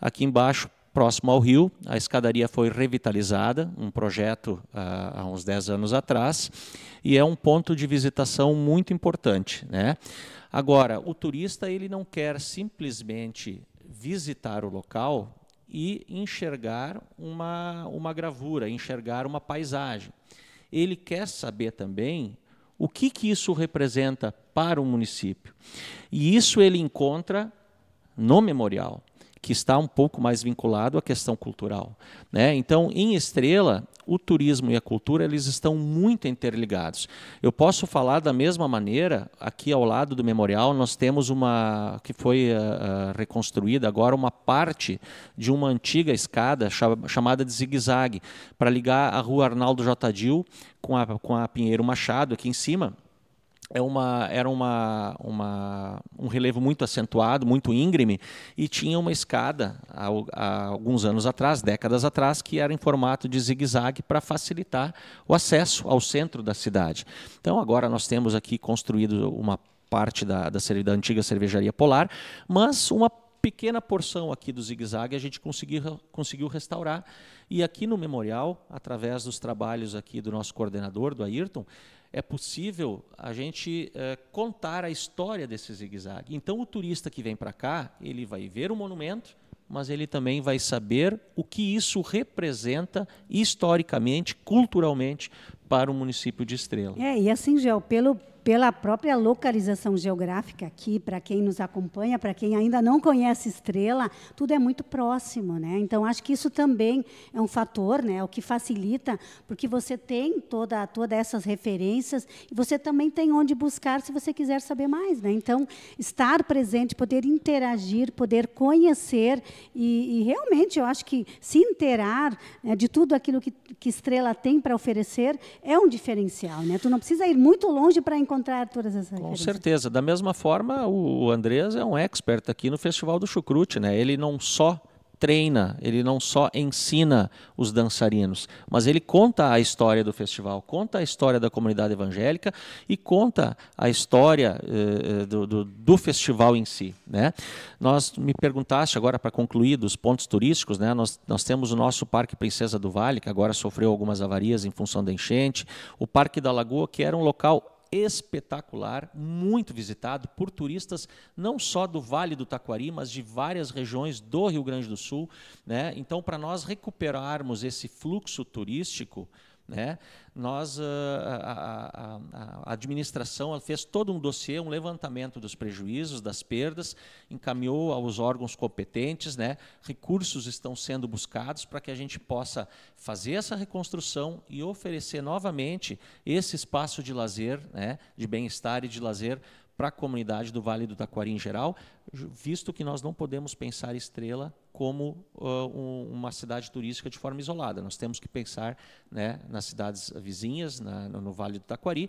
Aqui embaixo, próximo ao rio, a escadaria foi revitalizada, um projeto ah, há uns 10 anos atrás, e é um ponto de visitação muito importante. Né? Agora, o turista ele não quer simplesmente visitar o local e enxergar uma, uma gravura, enxergar uma paisagem. Ele quer saber também o que, que isso representa para o município. E isso ele encontra no memorial, que está um pouco mais vinculado à questão cultural. Né? Então, em Estrela, o turismo e a cultura eles estão muito interligados. Eu posso falar da mesma maneira, aqui ao lado do memorial, nós temos uma que foi uh, reconstruída agora uma parte de uma antiga escada chamada de zigue-zague para ligar a Rua Arnaldo J. Dil com a, com a Pinheiro Machado aqui em cima é uma, era uma, uma, um relevo muito acentuado, muito íngreme, e tinha uma escada há, há alguns anos atrás, décadas atrás, que era em formato de zigue-zague para facilitar o acesso ao centro da cidade. Então, agora nós temos aqui construído uma parte da, da, da antiga cervejaria Polar, mas uma pequena porção aqui do zigue-zague a gente conseguiu, conseguiu restaurar. E aqui no memorial, através dos trabalhos aqui do nosso coordenador, do Ayrton, é possível a gente é, contar a história desse zigue-zague. Então, o turista que vem para cá, ele vai ver o monumento, mas ele também vai saber o que isso representa historicamente, culturalmente, para o município de Estrela. É, e assim, Géo pelo pela própria localização geográfica aqui, para quem nos acompanha, para quem ainda não conhece Estrela, tudo é muito próximo, né? Então acho que isso também é um fator, né? O que facilita, porque você tem toda toda essas referências e você também tem onde buscar se você quiser saber mais, né? Então estar presente, poder interagir, poder conhecer e, e realmente eu acho que se interar né, de tudo aquilo que, que Estrela tem para oferecer é um diferencial, né? Tu não precisa ir muito longe para encontrar encontrar todas Com certeza. Da mesma forma, o Andrés é um expert aqui no Festival do Chucrute, né? Ele não só treina, ele não só ensina os dançarinos, mas ele conta a história do festival, conta a história da comunidade evangélica e conta a história eh, eh do, do, do, festival em si. Né? Nós me perguntaste agora para concluir dos pontos turísticos, né? nós, nós temos o nosso Parque Princesa do Vale, que agora sofreu algumas avarias em função da enchente, o Parque da Lagoa, que era um local espetacular, muito visitado por turistas não só do Vale do Taquari, mas de várias regiões do Rio Grande do Sul. Né? Então, para nós recuperarmos esse fluxo turístico, né? Nós, ah, a, a, a administração fez todo um dossiê, um levantamento dos prejuízos, das perdas, encaminhou aos órgãos competentes, né? recursos estão sendo buscados para que a gente possa fazer essa reconstrução e oferecer novamente esse espaço de lazer, né? de bem-estar e de lazer para a comunidade do Vale do Taquari em geral, visto que nós não podemos pensar Estrela como uh, um, uma cidade turística de forma isolada. Nós temos que pensar né, nas cidades vizinhas, na, no, Vale do Taquari,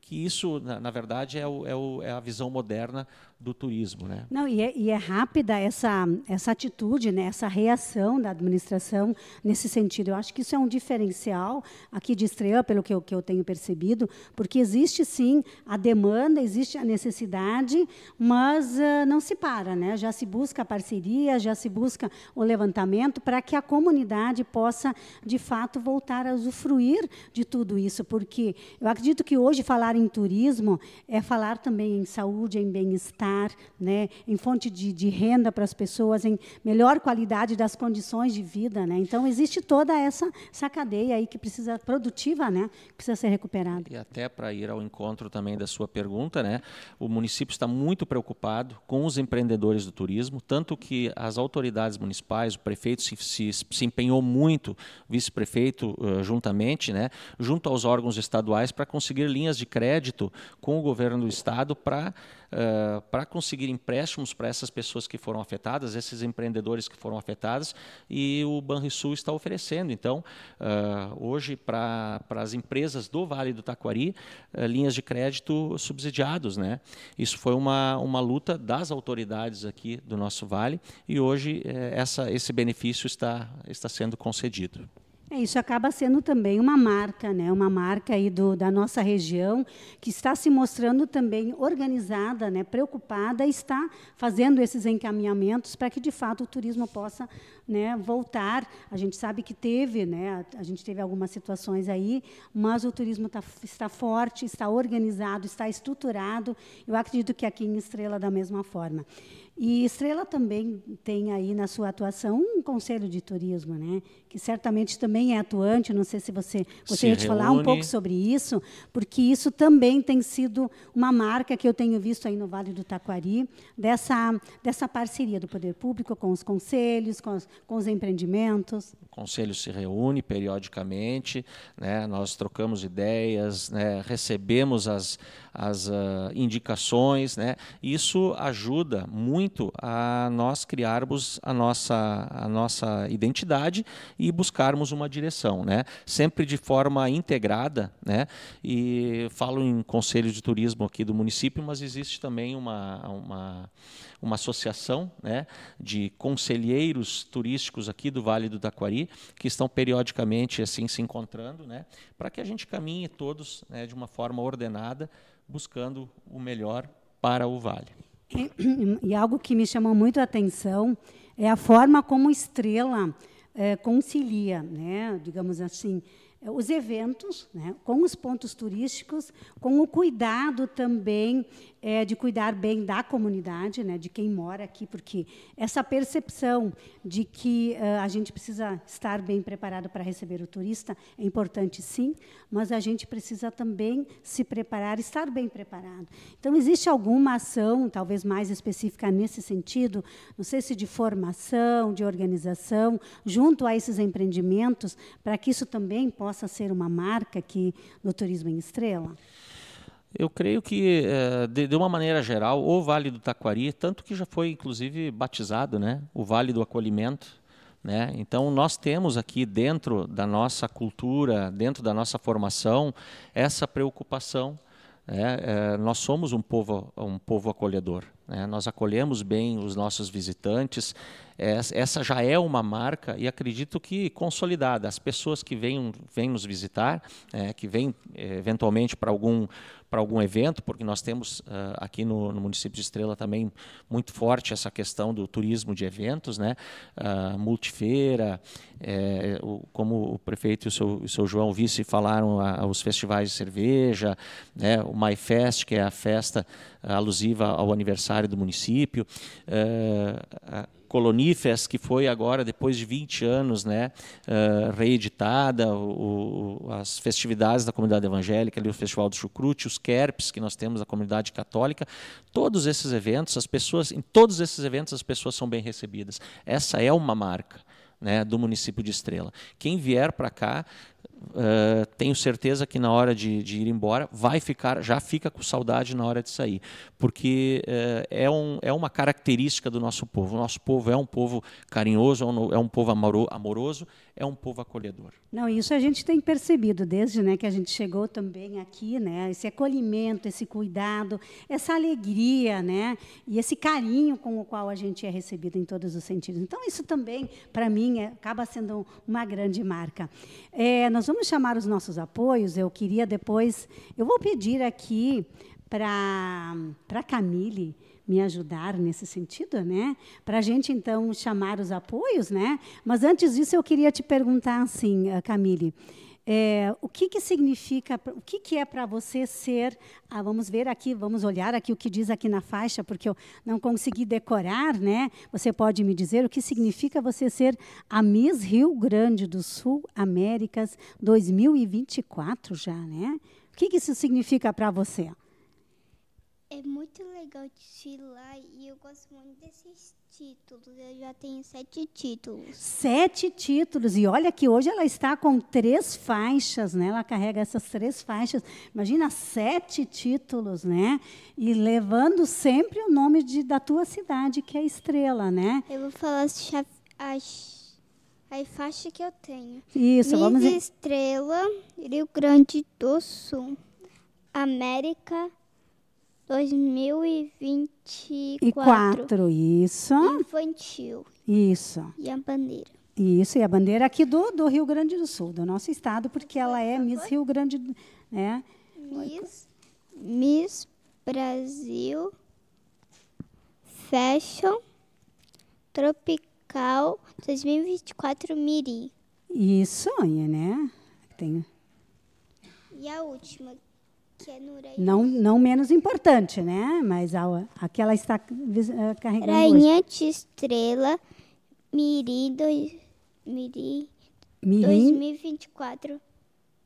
que isso, na, na verdade, é, o, é, o, é, a visão moderna do turismo. Né? Não, e é, e é rápida essa, essa atitude, né, essa reação da administração nesse sentido. Eu acho que isso é um diferencial aqui de Estrela, pelo que eu, que eu tenho percebido, porque existe sim a demanda, existe a necessidade, mas uh, não se para, né? já se busca a parceria, já se busca o levantamento para que a comunidade possa, de fato, voltar a usufruir de tudo isso, porque eu acredito que hoje falar em turismo é falar também em saúde, em bem-estar, né? em fonte de, de renda para as pessoas, em melhor qualidade das condições de vida. Né? Então, existe toda essa, essa cadeia aí que precisa, produtiva, né? precisa ser recuperada. E até para ir ao encontro também da sua pergunta, né? o município está muito preocupado com os empreendedores do turismo, tanto que as autoridades municipais, o prefeito se, se, se empenhou muito, o vice-prefeito uh, juntamente, né, junto aos órgãos estaduais, para conseguir linhas de crédito com o governo do estado para ah, para conseguir empréstimos para essas pessoas que foram afetadas, esses empreendedores que foram afetados, e o Banrisul está oferecendo. Então, uh, hoje, para as empresas do Vale do Taquari, uh, linhas de crédito subsidiados. Né? Isso foi uma, uma luta das autoridades aqui do nosso Vale, e hoje eh, essa, esse benefício está, está sendo concedido. É, isso acaba sendo também uma marca, né? uma marca aí do, da nossa região, que está se mostrando também organizada, né? preocupada, está fazendo esses encaminhamentos para que, de fato, o turismo possa né, voltar. A gente sabe que teve, né, a, gente teve algumas situações aí, mas o turismo tá, está forte, está organizado, está estruturado. Eu acredito que aqui em Estrela da mesma forma. E Estrela também tem aí na sua atuação um conselho de turismo, né? Que certamente também é atuante. Não sei se você gostaria de falar um pouco sobre isso, porque isso também tem sido uma marca que eu tenho visto aí no Vale do Taquari dessa dessa parceria do poder público com os conselhos, com as, com os empreendimentos? O conselho se reúne periodicamente, né? nós trocamos ideias, né? recebemos as, as uh, indicações, né? Isso ajuda muito a nós criarmos a nossa, a nossa identidade e buscarmos uma direção, né? Sempre de forma integrada, né? E falo em conselho de turismo aqui do município, mas existe também uma, uma, uma associação, né? De conselheiros turísticos aqui do Vale do Taquari que estão periodicamente assim se encontrando, né? Para que a gente caminhe todos né, de uma forma ordenada buscando o melhor para o Vale. É, e algo que me chamou muito a atenção é a forma como Estrela é, concilia, né, digamos assim, é, os eventos, né, com os pontos turísticos, com o cuidado também é, de cuidar bem da comunidade, né, de quem mora aqui, porque essa percepção de que uh, a gente precisa estar bem preparado para receber o turista é importante, sim, mas a gente precisa também se preparar, estar bem preparado. Então, existe alguma ação, talvez mais específica nesse sentido, não sei se de formação, de organização, junto a esses empreendimentos, para que isso também possa ser uma marca aqui no Turismo em Estrela? Eu creio que, eh, de, uma maneira geral, o Vale do Taquari, tanto que já foi inclusive batizado, né? o Vale do Acolhimento. Né? Então, nós temos aqui dentro da nossa cultura, dentro da nossa formação, essa preocupação. Né? Eh, nós somos um povo, um povo acolhedor. Né? Nós acolhemos bem os nossos visitantes, essa já é uma marca e acredito que consolidada. As pessoas que vêm, vêm nos visitar, é, que vêm é, eventualmente para algum para algum evento, porque nós temos uh, aqui no, no, município de Estrela também muito forte essa questão do turismo de eventos, né? Uh, multifeira, é, o, como o prefeito e o seu, o seu João Vice falaram, a, os festivais de cerveja, né? o MyFest, que é a festa ah, alusiva ao aniversário do município. Uh, a, Colonifers, que foi agora, depois de 20 anos, né, uh, reeditada, o, o, as festividades da comunidade evangélica, ali, o Festival do Chucrute, os Kerps, que nós temos da comunidade católica, todos esses eventos, as pessoas, em todos esses eventos as pessoas são bem recebidas. Essa é uma marca. Né, do município de Estrela. Quem vier para cá Uh, tenho certeza que na hora de, de, ir embora vai ficar, já fica com saudade na hora de sair, porque uh, é, um, é uma característica do nosso povo. O nosso povo é um povo carinhoso, é um, é povo amoroso, é um povo acolhedor. Não, isso a gente tem percebido desde né, que a gente chegou também aqui, né? Esse acolhimento, esse cuidado, essa alegria, né? E esse carinho com o qual a gente é recebido em todos os sentidos. Então isso também, para mim, é, acaba sendo uma grande marca. É, nós vamos chamar os nossos apoios. Eu queria depois, eu vou pedir aqui para para Camille me ajudar nesse sentido, né? Para a gente então chamar os apoios, né? Mas antes disso eu queria te perguntar assim, eh, Camille. É, o que, que significa, o que, que é para você ser, ah, vamos ver aqui, vamos olhar aqui o que diz aqui na faixa, porque eu não consegui decorar, né? Você pode me dizer o que significa você ser a Miss Rio Grande do Sul, Américas 2024 já, né? O que, que isso significa para você? É muito legal desfilar e eu gosto muito desses títulos. Eu já tenho sete títulos. Sete títulos. E olha que hoje ela está com três faixas, né? Ela carrega essas três faixas. Imagina sete títulos, né? E levando sempre o nome de, da tua cidade, que é Estrela, né? Eu vou falar as, as faixas que eu tenho. Isso, Miss vamos... Estrela, Rio Grande do Sul, América... 2024. E quatro, isso. Infantil. Isso. E a bandeira. Isso, e a bandeira aqui do, do Rio Grande do Sul, do nosso estado, porque ela é Miss Rio Grande, né? Miss, Miss Brasil Fashion Tropical 2024 Miri. Isso, né? Tem. E a última, é não, não menos importante, né? Mas a, aquela está eh, carregando. Rainhante Estrela, Miri, dois, Miri, Mirim 2024.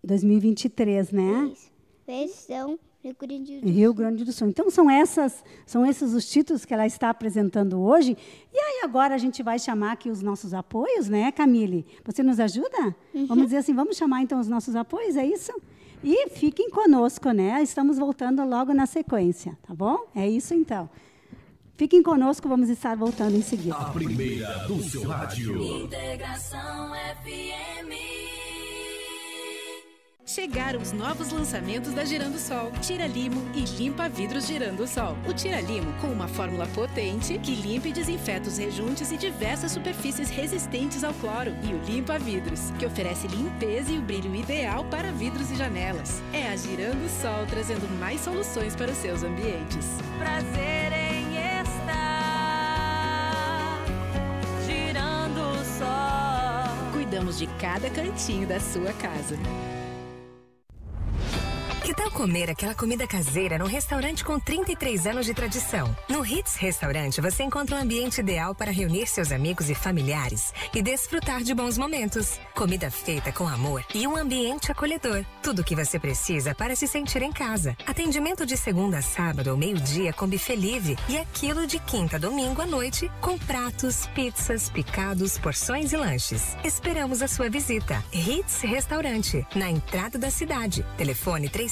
2023, né? Isso. Versão Rio Grande, Rio Grande do Sul. Então são essas, são esses os títulos que ela está apresentando hoje. E aí agora a gente vai chamar aqui os nossos apoios, né, Camille? Você nos ajuda? Uhum. Vamos dizer assim, vamos chamar então os nossos apoios, é isso? E fiquem conosco, né? Estamos voltando logo na sequência, tá bom? É isso então. Fiquem conosco, vamos estar voltando em seguida. A primeira do seu rádio. Integração FM. Chegaram os novos lançamentos da Girando Sol. Tira limo e limpa vidros Girando Sol. O Tira Limo com uma fórmula potente que limpa e desinfeta os rejuntes e diversas superfícies resistentes ao cloro. E o Limpa Vidros, que oferece limpeza e o brilho ideal para vidros e janelas. É a Girando Sol trazendo mais soluções para os seus ambientes. Prazer em estar girando o sol. Cuidamos de cada cantinho da sua casa. Que tal comer aquela comida caseira num restaurante com 33 anos de tradição? No Hits Restaurante você encontra um ambiente ideal para reunir seus amigos e familiares e desfrutar de bons momentos. Comida feita com amor e um ambiente acolhedor. Tudo o que você precisa para se sentir em casa. Atendimento de segunda a sábado ao meio-dia com buffet livre e aquilo de quinta a domingo à noite com pratos, pizzas, picados, porções e lanches. Esperamos a sua visita. Hits Restaurante, na entrada da cidade. Telefone 3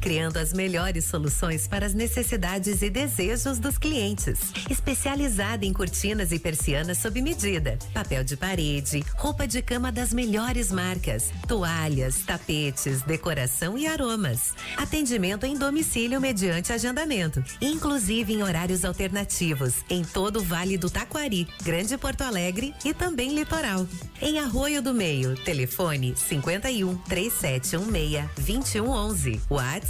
criando as melhores soluções para as necessidades e desejos dos clientes. Especializada em cortinas e persianas sob medida, papel de parede, roupa de cama das melhores marcas, toalhas, tapetes, decoração e aromas. Atendimento em domicílio mediante agendamento, inclusive em horários alternativos, em todo o Vale do Taquari, Grande Porto Alegre e também Litoral. Em Arroio do Meio, telefone 51 3716 2111. WhatsApp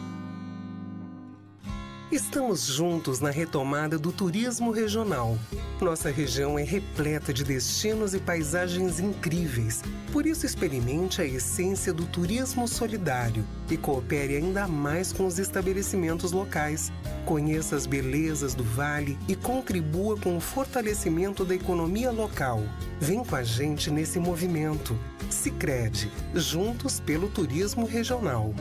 Estamos juntos na retomada do turismo regional. Nossa região é repleta de destinos e paisagens incríveis. Por isso, experimente a essência do turismo solidário e coopere ainda mais com os estabelecimentos locais. Conheça as belezas do vale e contribua com o fortalecimento da economia local. Vem com a gente nesse movimento. Sicredi, juntos pelo turismo regional.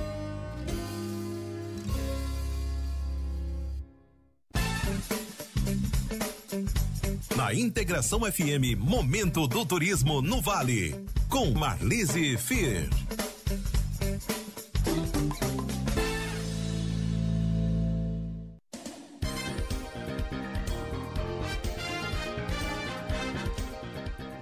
Integração FM Momento do Turismo no Vale, com Marlise Fir.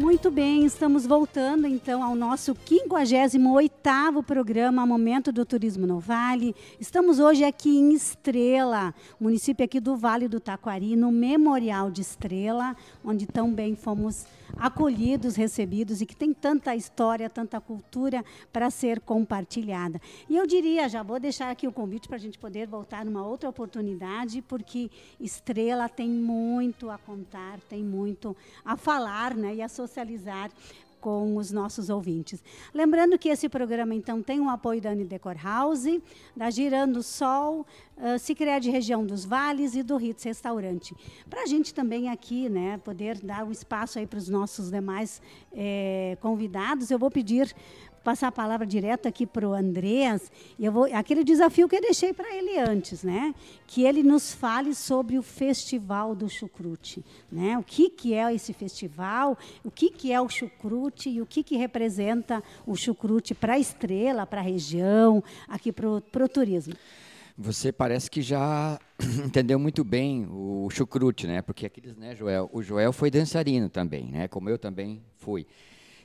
Muito bem, estamos voltando então ao nosso 58º programa Momento do Turismo no Vale. Estamos hoje aqui em Estrela, município aqui do Vale do Taquari, no Memorial de Estrela, onde tão bem fomos acolhidos, recebidos e que tem tanta história, tanta cultura para ser compartilhada. E eu diria, já vou deixar aqui o convite para a gente poder voltar numa outra oportunidade, porque Estrela tem muito a contar, tem muito a falar, né? E a sociedade com os nossos ouvintes. Lembrando que esse programa, então, tem o apoio da Unidecor House, da Girando Sol, uh, de Região dos Vales e do Ritz Restaurante. Para a gente também aqui, né, poder dar um espaço aí para os nossos demais eh, convidados, eu vou pedir passar a palavra direto aqui para o Andreas. Eu vou, aquele desafio que eu deixei para ele antes, né? Que ele nos fale sobre o Festival do Chucrute. Né? O que, que é esse festival, o que, que é o chucrute e o que, que representa o chucrute para a estrela, para a região, aqui para o turismo. Você parece que já entendeu muito bem o chucrute, né? Porque aqueles, né, Joel? O Joel foi dançarino também, né? Como eu também fui.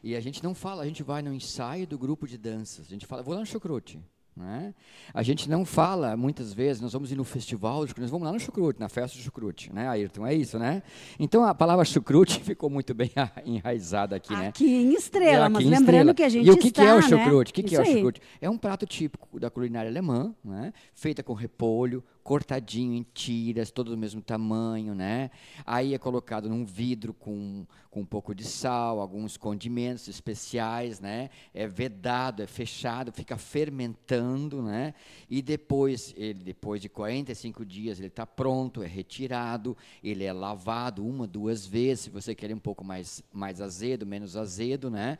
E a gente não fala, a gente vai no ensaio do grupo de danças, a gente fala, vou lá no chucrute. Né? A gente não fala muitas vezes, nós vamos ir no festival, nós vamos lá no chucrute, na festa do chucrute, né, Ayrton? É isso, né? Então a palavra chucrute ficou muito bem enraizada aqui, né? Aqui em estrela, é, aqui mas em lembrando estrela. que a gente E o que, está, que é o né? chucrute? Né? O que, que é o chucrute? É um prato típico da culinária alemã, né? feita com repolho, cortadinho em tiras, todo do mesmo tamanho, né? Aí é colocado num vidro com, com um pouco de sal, alguns condimentos especiais, né? É vedado, é fechado, fica fermentando, né? E depois, ele, depois de 45 dias, ele está pronto, é retirado, ele é lavado uma, duas vezes, se você quer um pouco mais, mais azedo, menos azedo, né?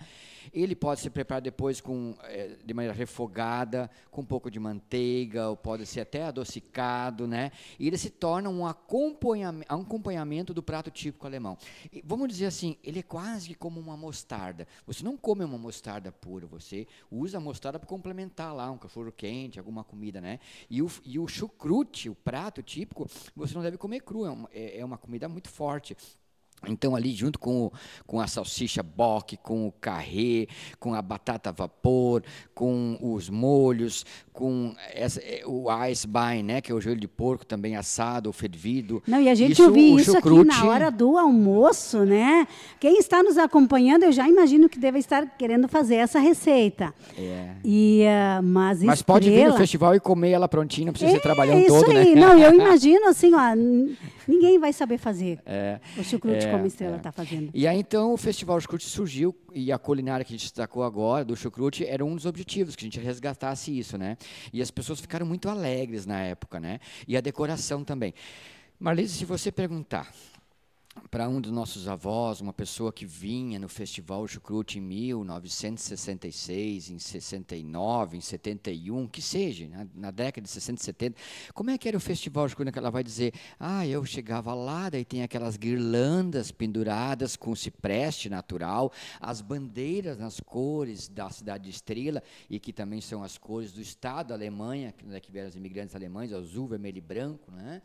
Ele pode ser preparado depois com, eh, de maneira refogada, com um pouco de manteiga, ou pode ser até adocicado, né? E ele se torna um acompanhamento, acompanhamento do prato típico alemão. E vamos dizer assim, ele é quase como uma mostarda. Você não come uma mostarda pura, você usa a mostarda para complementar lá um cachorro quente, alguma comida, né? E o, e o chucrute, o prato típico, você não deve comer cru, é uma, é, é uma comida muito forte. Então, ali junto com, o, com a salsicha bock, com o carré, com a batata a vapor, com os molhos, com essa, é, o icebein, né, que é o joelho de porco também assado ou fervido. Não, e a gente ouviu isso aqui na hora do almoço, né? Quem está nos acompanhando, eu já imagino que deve estar querendo fazer essa receita. É. E, uh, mas, mas estrela... pode vir no festival e comer ela prontinha, não precisa é, ser trabalhando é isso todo, né? aí. né? Não, eu imagino assim, ó, ninguém vai saber fazer é, o chucrute é como a é, Estrela está é. fazendo. E aí, então, o Festival Chucrute surgiu e a culinária que a gente destacou agora, do chucrute, era um dos objetivos, que a gente resgatasse isso, né? E as pessoas ficaram muito alegres na época, né? E a decoração também. Marlise, se você perguntar para um dos nossos avós, uma pessoa que vinha no Festival Chucrute em 1966, em 69, em 71, que seja, na, né, na, década de 60, 70, como é que era o Festival Chucrute? Ela vai dizer, ah, eu chegava lá, daí tem aquelas guirlandas penduradas com cipreste natural, as bandeiras nas cores da cidade de Estrela, e que também são as cores do Estado da Alemanha, que né, vieram os imigrantes alemães, azul, vermelho e branco, né?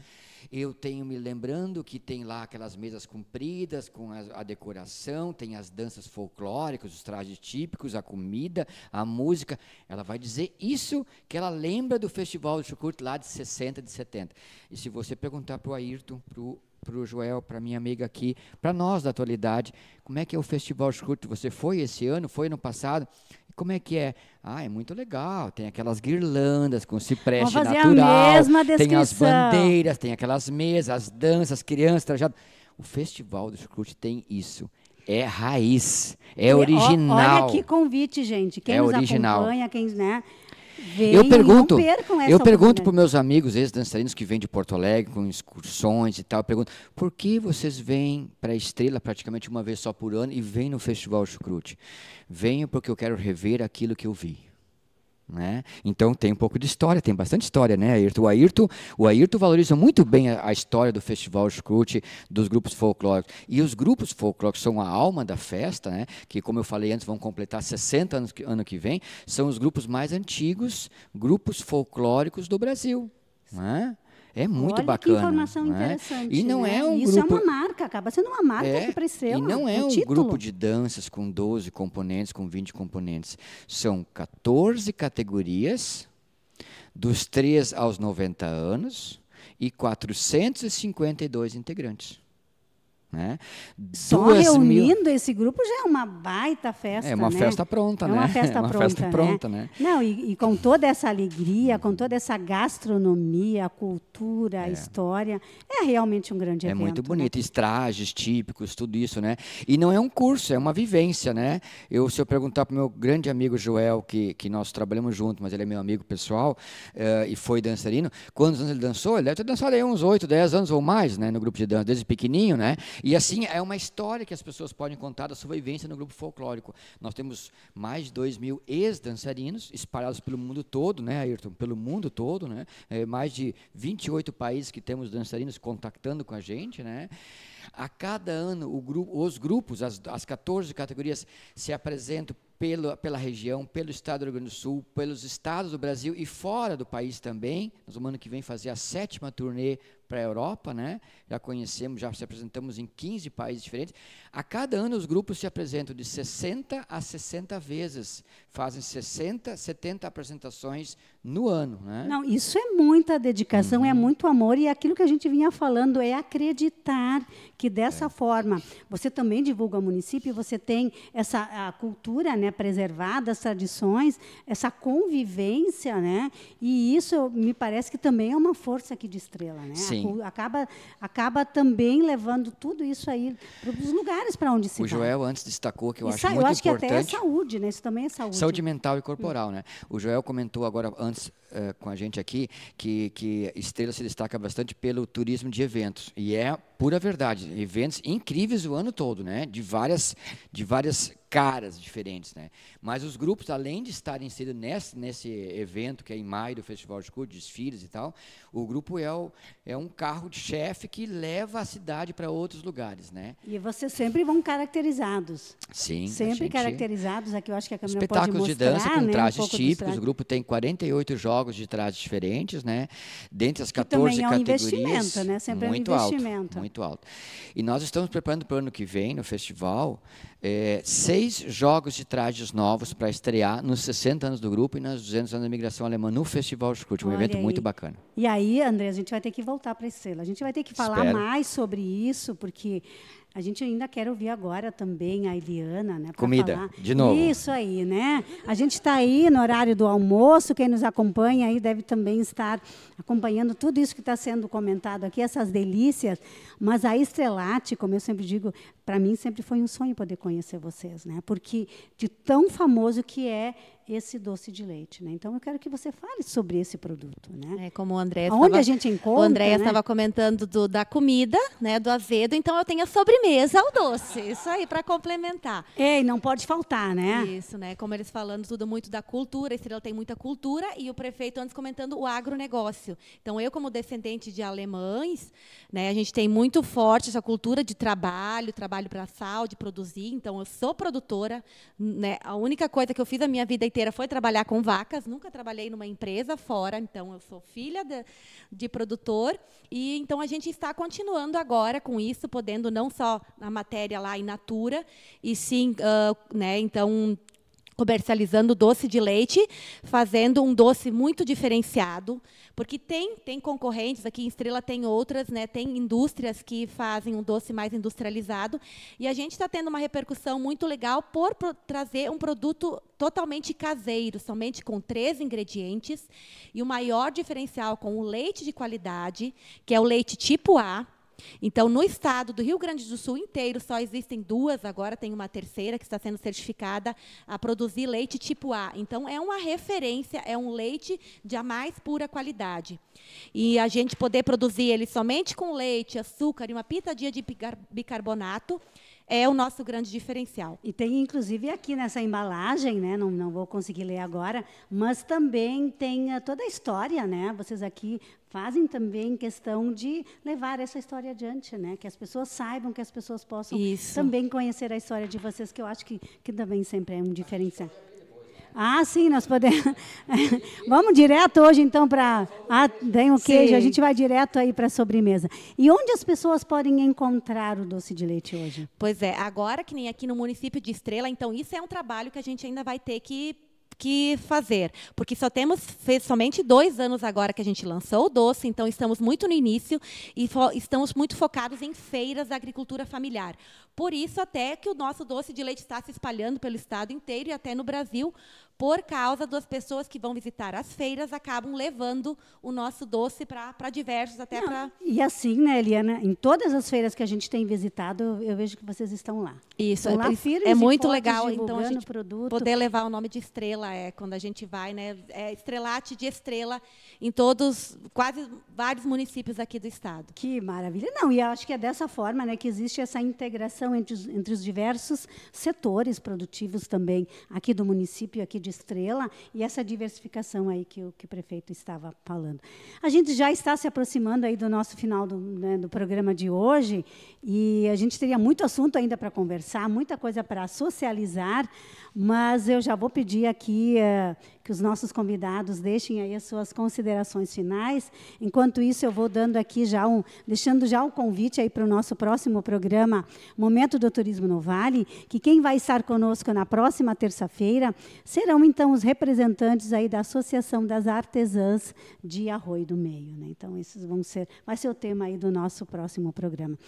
Eu tenho me lembrando que tem lá aquelas mesas compridas com a, a decoração, tem as danças folclóricas, os trajes típicos, a comida, a música. Ela vai dizer isso que ela lembra do festival de Chucurt lá de 60, de 70. E se você perguntar para o Ayrton, para o para o Joel, para minha amiga aqui, para nós da atualidade, como é que é o Festival Chucurto? Você foi esse ano? Foi no passado? Como é que é? Ah, é muito legal. Tem aquelas guirlandas com cipreste Vou fazer natural. A mesma Tem as bandeiras, tem aquelas mesas, as danças, crianças trajadas. O Festival do Chucrute tem isso. É raiz, é e, original. Ó, olha que convite, gente. Quem é nos original. acompanha, quem, né? eu pergunto, eu pergunto para meus amigos ex-dançarinos que vêm de Porto Alegre com excursões e tal, pergunto: por que vocês vêm para a Estrela praticamente uma vez só por ano e vêm no Festival Chucrute? Venho porque eu quero rever aquilo que eu vi. Né? Então tem um pouco de história, tem bastante história, né, Ayrton? O Ayrton, o Ayrton valoriza muito bem a, a história do Festival Scrooge, dos grupos folclóricos. E os grupos folclóricos são a alma da festa, né, que, como eu falei antes, vão completar 60 anos que, ano que vem, são os grupos mais antigos, grupos folclóricos do Brasil. Né? É muito Olha bacana. Que informação né? interessante. E não né? é um Isso é grupo... é uma marca, acaba sendo uma marca é, que cresceu. E não é um, título. grupo de danças com 12 componentes, com 20 componentes. São 14 categorias, dos 3 aos 90 anos, e 452 integrantes. Né? Só Duas reunindo mil... esse grupo já é uma baita festa. É uma né? festa pronta, é né? Uma festa é uma pronta, festa né? pronta, né? né? Não, e, e, com toda essa alegria, com toda essa gastronomia, cultura, é. história, é realmente um grande é evento. É muito né? bonito, né? típicos, tudo isso, né? E não é um curso, é uma vivência, né? Eu, se eu perguntar para o meu grande amigo Joel, que, que nós trabalhamos junto, mas ele é meu amigo pessoal uh, e foi dançarino, quantos anos ele dançou? Ele deve ter dançado aí uns 8, 10 anos ou mais, né? No grupo de dança, desde pequenininho, né? E assim, é uma história que as pessoas podem contar da sua vivência no grupo folclórico. Nós temos mais de 2 mil ex-dançarinos espalhados pelo mundo todo, né, Ayrton? Pelo mundo todo, né? É, mais de 28 países que temos dançarinos contactando com a gente, né? A cada ano, grupo, os grupos, as, as 14 categorias, se apresentam pelo, pela região, pelo estado do Rio Grande do Sul, pelos estados do Brasil e fora do país também. Nós ano que vem fazer a sétima turnê para a Europa, né? já conhecemos, já se apresentamos em 15 países diferentes. A cada ano, os grupos se apresentam de 60 a 60 vezes, fazem 60, 70 apresentações no ano. Né? Não, isso é muita dedicação, é uhum. é muito amor, e aquilo que a gente vinha falando é acreditar que dessa é. forma você também divulga o município, você tem essa cultura né, preservada, as tradições, essa convivência, né? e isso me parece que também é uma força aqui de estrela. Né? Sim. Sim. acaba, acaba também levando tudo isso aí para os lugares para onde se O Joel antes destacou que eu isso, acho muito importante. Eu acho importante. que até é saúde, né? Isso também é saúde. Saúde mental e corporal, hum. né? O Joel comentou agora antes uh, com a gente aqui que, que Estrela se destaca bastante pelo turismo de eventos. E é pura verdade. Eventos incríveis o ano todo, né? De várias, de várias caras diferentes, né? Mas os grupos, além de estarem sendo nesse, nesse evento que é em maio do Festival de Curso, desfiles e tal, o grupo é, o, é um carro de chefe que leva a cidade para outros lugares, né? E vocês sempre vão caracterizados. Sim. Sempre gente... caracterizados, aqui eu acho que a câmera Espetáculos pode mostrar, de dança com né? trajes um típicos, o grupo tem 48 jogos de trajes diferentes, né? Dentre as 14 e também é um categorias. investimento, né? Sempre muito é um investimento. Alto, muito alto. E nós estamos preparando para o ano que vem, no festival, é, seis jogos de trajes novos para estrear nos 60 anos do grupo e nos 200 anos da imigração alemã no Festival Schutt, um evento aí. muito bacana. E aí, André, a gente vai ter que voltar para a selo. A gente vai ter que falar Espero. mais sobre isso, porque a gente ainda quer ouvir agora também a Eliana, né? Comida, falar. de novo. Isso aí, né? A gente está aí no horário do almoço, quem nos acompanha aí deve também estar acompanhando tudo isso que está sendo comentado aqui, essas delícias. Mas a Estrelate, como eu sempre digo, para mim sempre foi um sonho poder conhecer vocês, né? Porque de tão famoso que é esse doce de leite, né? Então eu quero que você fale sobre esse produto, né? É como o André onde a gente encontra. O André né? estava né? comentando do, da comida, né? Do azedo. Então eu tenho a sobremesa ao doce, isso aí para complementar. Ei, não pode faltar, né? Isso, né? Como eles falando tudo muito da cultura, Estrela tem muita cultura e o prefeito antes comentando o agronegócio. Então eu como descendente de alemães, né? A gente tem muito forte essa cultura de trabalho, trabalho para sal, de produzir. Então eu sou produtora, né? A única coisa que eu fiz na minha vida é inteira foi trabalhar com vacas, nunca trabalhei numa empresa fora, então eu sou filha de, de produtor. E então a gente está continuando agora com isso, podendo não só na matéria lá in natura, e sim, uh, né, então comercializando doce de leite, fazendo um doce muito diferenciado, porque tem tem concorrentes aqui em Estrela tem outras, né? Tem indústrias que fazem um doce mais industrializado e a gente está tendo uma repercussão muito legal por, por trazer um produto totalmente caseiro, somente com três ingredientes e o maior diferencial com o leite de qualidade, que é o leite tipo A, então, no estado do Rio Grande do Sul inteiro, só existem duas, agora tem uma terceira que está sendo certificada a produzir leite tipo A. Então, é uma referência, é um leite de a mais pura qualidade. E a gente poder produzir ele somente com leite, açúcar e uma pitadinha de bicarbonato, é o nosso grande diferencial. E tem inclusive aqui nessa embalagem, né? Não, não vou conseguir ler agora, mas também tem eh, toda a história, né? Vocês aqui fazem também questão de levar essa história adiante, né? Que as pessoas saibam, que as pessoas possam Isso. também conhecer a história de vocês, que eu acho que, que também sempre é um diferencial. Ah, sim, nós podemos. Vamos direto hoje, então, para. Ah, tem o queijo, sim. a gente vai direto aí para a sobremesa. E onde as pessoas podem encontrar o doce de leite hoje? Pois é, agora que nem aqui no município de Estrela, então isso é um trabalho que a gente ainda vai ter que que fazer, porque só temos fez somente dois anos agora que a gente lançou o doce, então estamos muito no início e estamos muito focados em feiras da agricultura familiar, por isso até que o nosso doce de leite está se espalhando pelo estado inteiro e até no Brasil, por causa das pessoas que vão visitar as feiras acabam levando o nosso doce para diversos, até para... E assim, né, Eliana, em todas as feiras que a gente tem visitado, eu vejo que vocês estão lá. Isso, estão é, lá firmes é muito legal, então, a gente produto. poder levar o nome de estrela, é, quando a gente vai, né, é estrelate de estrela em todos, quase vários municípios aqui do estado. Que maravilha, não, e acho que é dessa forma, né, que existe essa integração entre os, entre os diversos setores produtivos também aqui do município, aqui de Estrela, e essa diversificação aí que, que o prefeito estava falando. A gente já está se aproximando aí do nosso final do, né, do programa de hoje e a gente teria muito assunto ainda para conversar, muita coisa para socializar, mas eu já vou pedir aqui uh, que os nossos convidados deixem aí as suas considerações finais. Enquanto isso, eu vou dando aqui já um, deixando já o um convite aí para o nosso próximo programa Momento do Turismo no Vale, que quem vai estar conosco na próxima terça-feira serão então os representantes aí da Associação das Artesãs de Arroio do Meio, né? Então, esses vão ser, vai ser o tema aí do nosso próximo programa.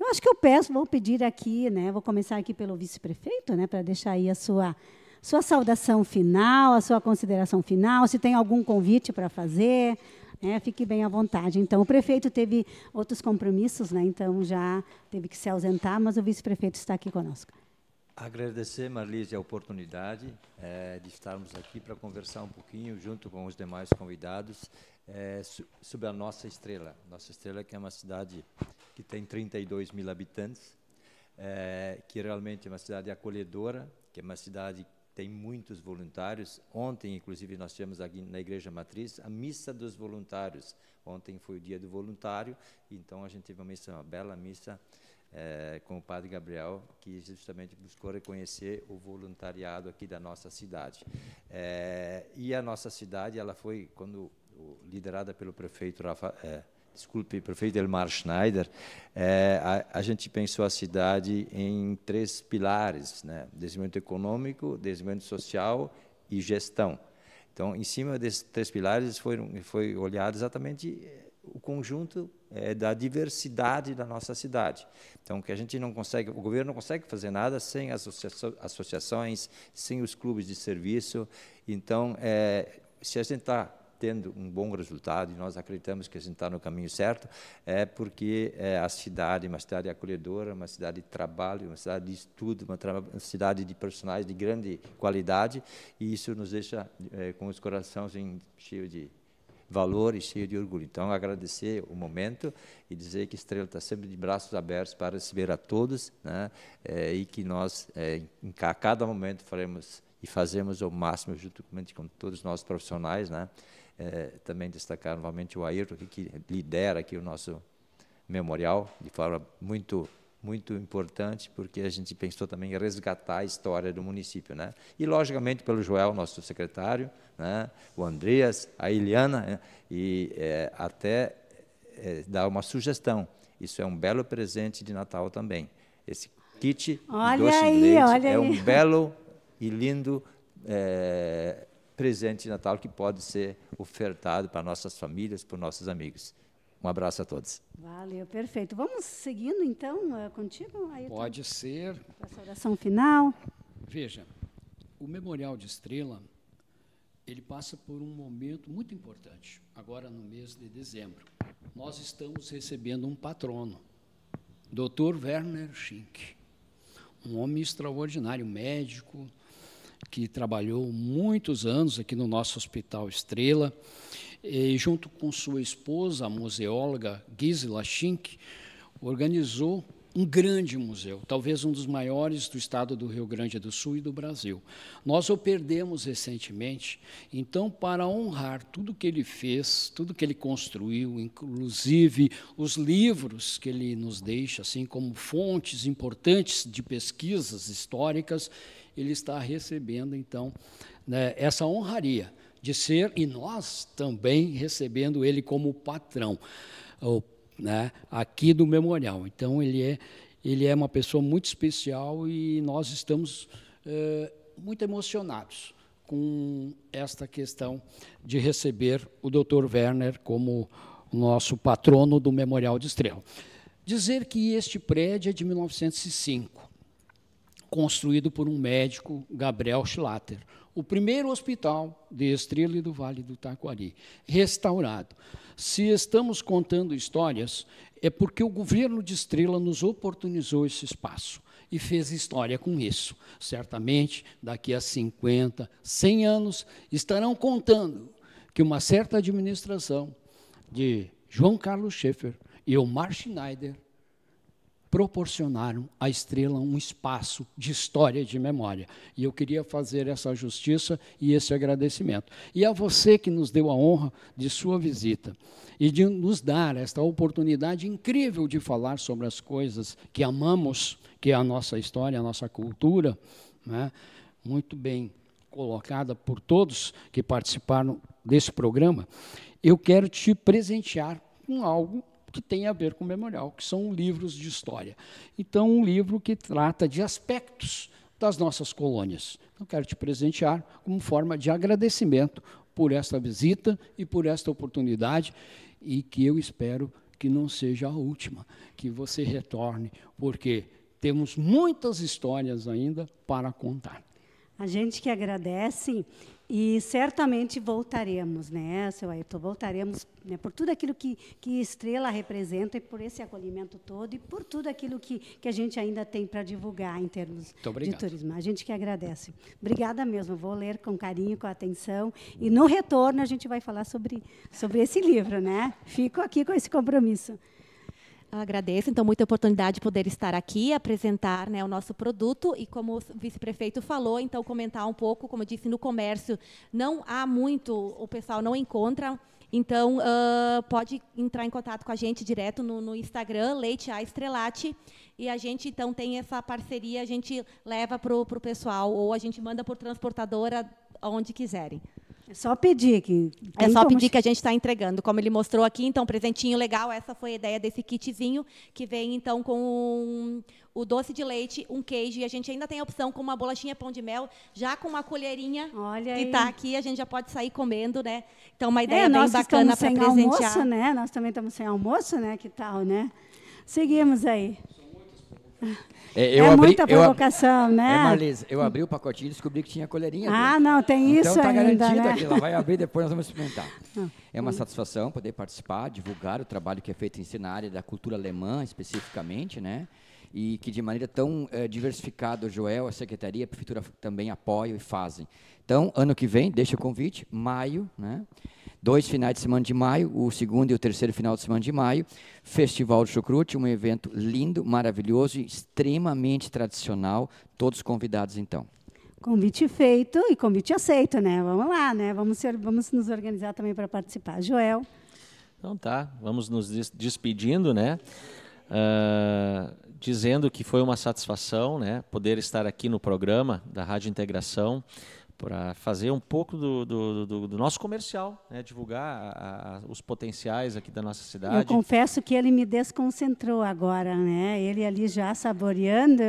Eu acho que eu peço, vou pedir aqui, né? Vou começar aqui pelo vice-prefeito, né, para deixar aí a sua sua saudação final, a sua consideração final, se tem algum convite para fazer. Né, fique bem à vontade. Então, o prefeito teve outros compromissos, né? então já teve que se ausentar, mas o vice-prefeito está aqui conosco. Agradecer, Marlise, a oportunidade é, de estarmos aqui para conversar um pouquinho, junto com os demais convidados, é, sobre a nossa estrela. Nossa estrela, que é uma cidade que tem 32 mil habitantes, eh, que realmente é uma cidade acolhedora, que é uma cidade tem muitos voluntários. Ontem, inclusive, nós tivemos aqui na Igreja Matriz a missa dos voluntários. Ontem foi o dia do voluntário, então a gente teve uma missa, uma bela missa é, com o Padre Gabriel, que justamente buscou reconhecer o voluntariado aqui da nossa cidade. É, e a nossa cidade, ela foi quando liderada pelo prefeito Rafael. Eh, é, desculpe, prefeito Elmar Schneider, é, a, a, gente pensou a cidade em três pilares, né? desenvolvimento econômico, desenvolvimento social e gestão. Então, em cima desses três pilares foi foi olhado exatamente é, o conjunto é, da diversidade da nossa cidade. Então, que a gente não consegue, o governo não consegue fazer nada sem as associações, sem os clubes de serviço. Então, é, se a gente está tendo um bom resultado e nós acreditamos que a gente está no caminho certo, é porque é, a cidade uma cidade acolhedora, uma cidade de trabalho, uma cidade de estudo, uma, uma cidade de profissionais de grande qualidade e isso nos deixa é, com os corações cheios de valor e cheio de orgulho. Então, agradecer o momento e dizer que Estrela está sempre de braços abertos para receber a todos né? É, e que nós, é, em, a cada momento, faremos e fazemos o máximo, juntamente com todos nós profissionais, né? Eh, também destacar novamente o Ayrton, que, que lidera aqui o nosso memorial de forma muito muito importante, porque a gente pensou também em resgatar a história do município. Né? E, logicamente, pelo Joel, nosso secretário, né? o Andreas, a Eliana, né? e é, até é, dar uma sugestão. Isso é um belo presente de Natal também. Esse kit olha doce aí, de leite é aí. um belo e lindo é, presente de Natal que pode ser ofertado para nossas famílias, para nossos amigos. Um abraço a todos. Valeu, perfeito. Vamos seguindo então eh, contigo? Ailton? Pode ser. Essa oração final. Veja, o Memorial de Estrela ele passa por um momento muito importante, agora no mês de dezembro. Nós estamos recebendo um patrono, Dr. Werner Schink, um homem extraordinário, médico, que trabalhou muitos anos aqui no nosso Hospital Estrela, e, junto com sua esposa, a museóloga Gisela Schink, organizou um grande museu, talvez um dos maiores do estado do Rio Grande do Sul e do Brasil. Nós o perdemos recentemente, então, para honrar tudo que ele fez, tudo que ele construiu, inclusive os livros que ele nos deixa, assim como fontes importantes de pesquisas históricas, ele está recebendo, então, né, essa honraria de ser, e nós também recebendo ele como patrão né, aqui do memorial. Então, ele é, ele é uma pessoa muito especial e nós estamos é, muito emocionados com esta questão de receber o Dr. Werner como nosso patrono do Memorial de Estrela. Dizer que este prédio é de 1905, construído por um médico, Gabriel Schlatter. O primeiro hospital de Estrela e do Vale do Taquari, restaurado. Se estamos contando histórias, é porque o governo de Estrela nos oportunizou esse espaço e fez história com isso. Certamente, daqui a 50, 100 anos, estarão contando que uma certa administração de João Carlos Schaeffer e Omar Schneider proporcionaram à estrela um espaço de história e de memória. E eu queria fazer essa justiça e esse agradecimento. E a você que nos deu a honra de sua visita e de nos dar esta oportunidade incrível de falar sobre as coisas que amamos, que é a nossa história, a nossa cultura, né? muito bem colocada por todos que participaram desse programa. Eu quero te presentear com algo que tem a ver com o memorial, que são livros de história. Então, um livro que trata de aspectos das nossas colônias. Eu então, quero te presentear como forma de agradecimento por esta visita e por esta oportunidade, e que eu espero que não seja a última, que você retorne, porque temos muitas histórias ainda para contar. A gente que agradece e certamente voltaremos, né, seu Ayrton? Voltaremos né, por tudo aquilo que, que Estrela representa e por esse acolhimento todo e por tudo aquilo que, que a gente ainda tem para divulgar em termos de turismo. A gente que agradece. Obrigada mesmo. Vou ler com carinho, com atenção. E no retorno a gente vai falar sobre, sobre esse livro, né? Fico aqui com esse compromisso. Agradeço, então, muita oportunidade de poder estar aqui, apresentar né, o nosso produto e, como o vice-prefeito falou, então, comentar um pouco, como eu disse, no comércio não há muito, o pessoal não encontra, então, uh, pode entrar em contato com a gente direto no, no, Instagram, Leite A Estrelate, e a gente, então, tem essa parceria, a gente leva para o pessoal ou a gente manda por transportadora, onde quiserem. É só pedir que. É só pedir que a gente está entregando, como ele mostrou aqui. Então, presentinho legal. Essa foi a ideia desse kitzinho que vem então com o doce de leite, um queijo e a gente ainda tem a opção com uma bolachinha pão de mel, já com uma colherinha Olha que está aqui. A gente já pode sair comendo, né? Então, uma é, ideia é, bem bacana para presentear. Almoço, né? Nós também estamos sem almoço, né? Que tal, né? Seguimos aí. É, é abri, muita provocação, eu, né? É, Marlisa, eu abri o pacotinho e descobri que tinha colherinha. Ah, não, tem então, isso tá ainda, Então está garantida né? que ela vai abrir, depois nós vamos experimentar. Ah. É uma satisfação poder participar, divulgar o trabalho que é feito em na área da cultura alemã, especificamente, né? E que de maneira tão é, diversificada, Joel, a Secretaria, a Prefeitura também apoiam e fazem. Então, ano que vem, deixa o convite, maio, né? dois finais de semana de maio, o segundo e o terceiro final de semana de maio, Festival do Chucrute, um evento lindo, maravilhoso, extremamente tradicional. Todos convidados então. Convite feito e convite aceito, né? Vamos lá, né? Vamos, ser, vamos nos organizar também para participar. Joel. Então tá, vamos nos des despedindo, né? Uh, dizendo que foi uma satisfação, né? Poder estar aqui no programa da Rádio Integração para fazer um pouco do, do, do, do nosso comercial, né? divulgar a, a, os potenciais aqui da nossa cidade. Eu confesso que ele me desconcentrou agora, né? Ele ali já saboreando,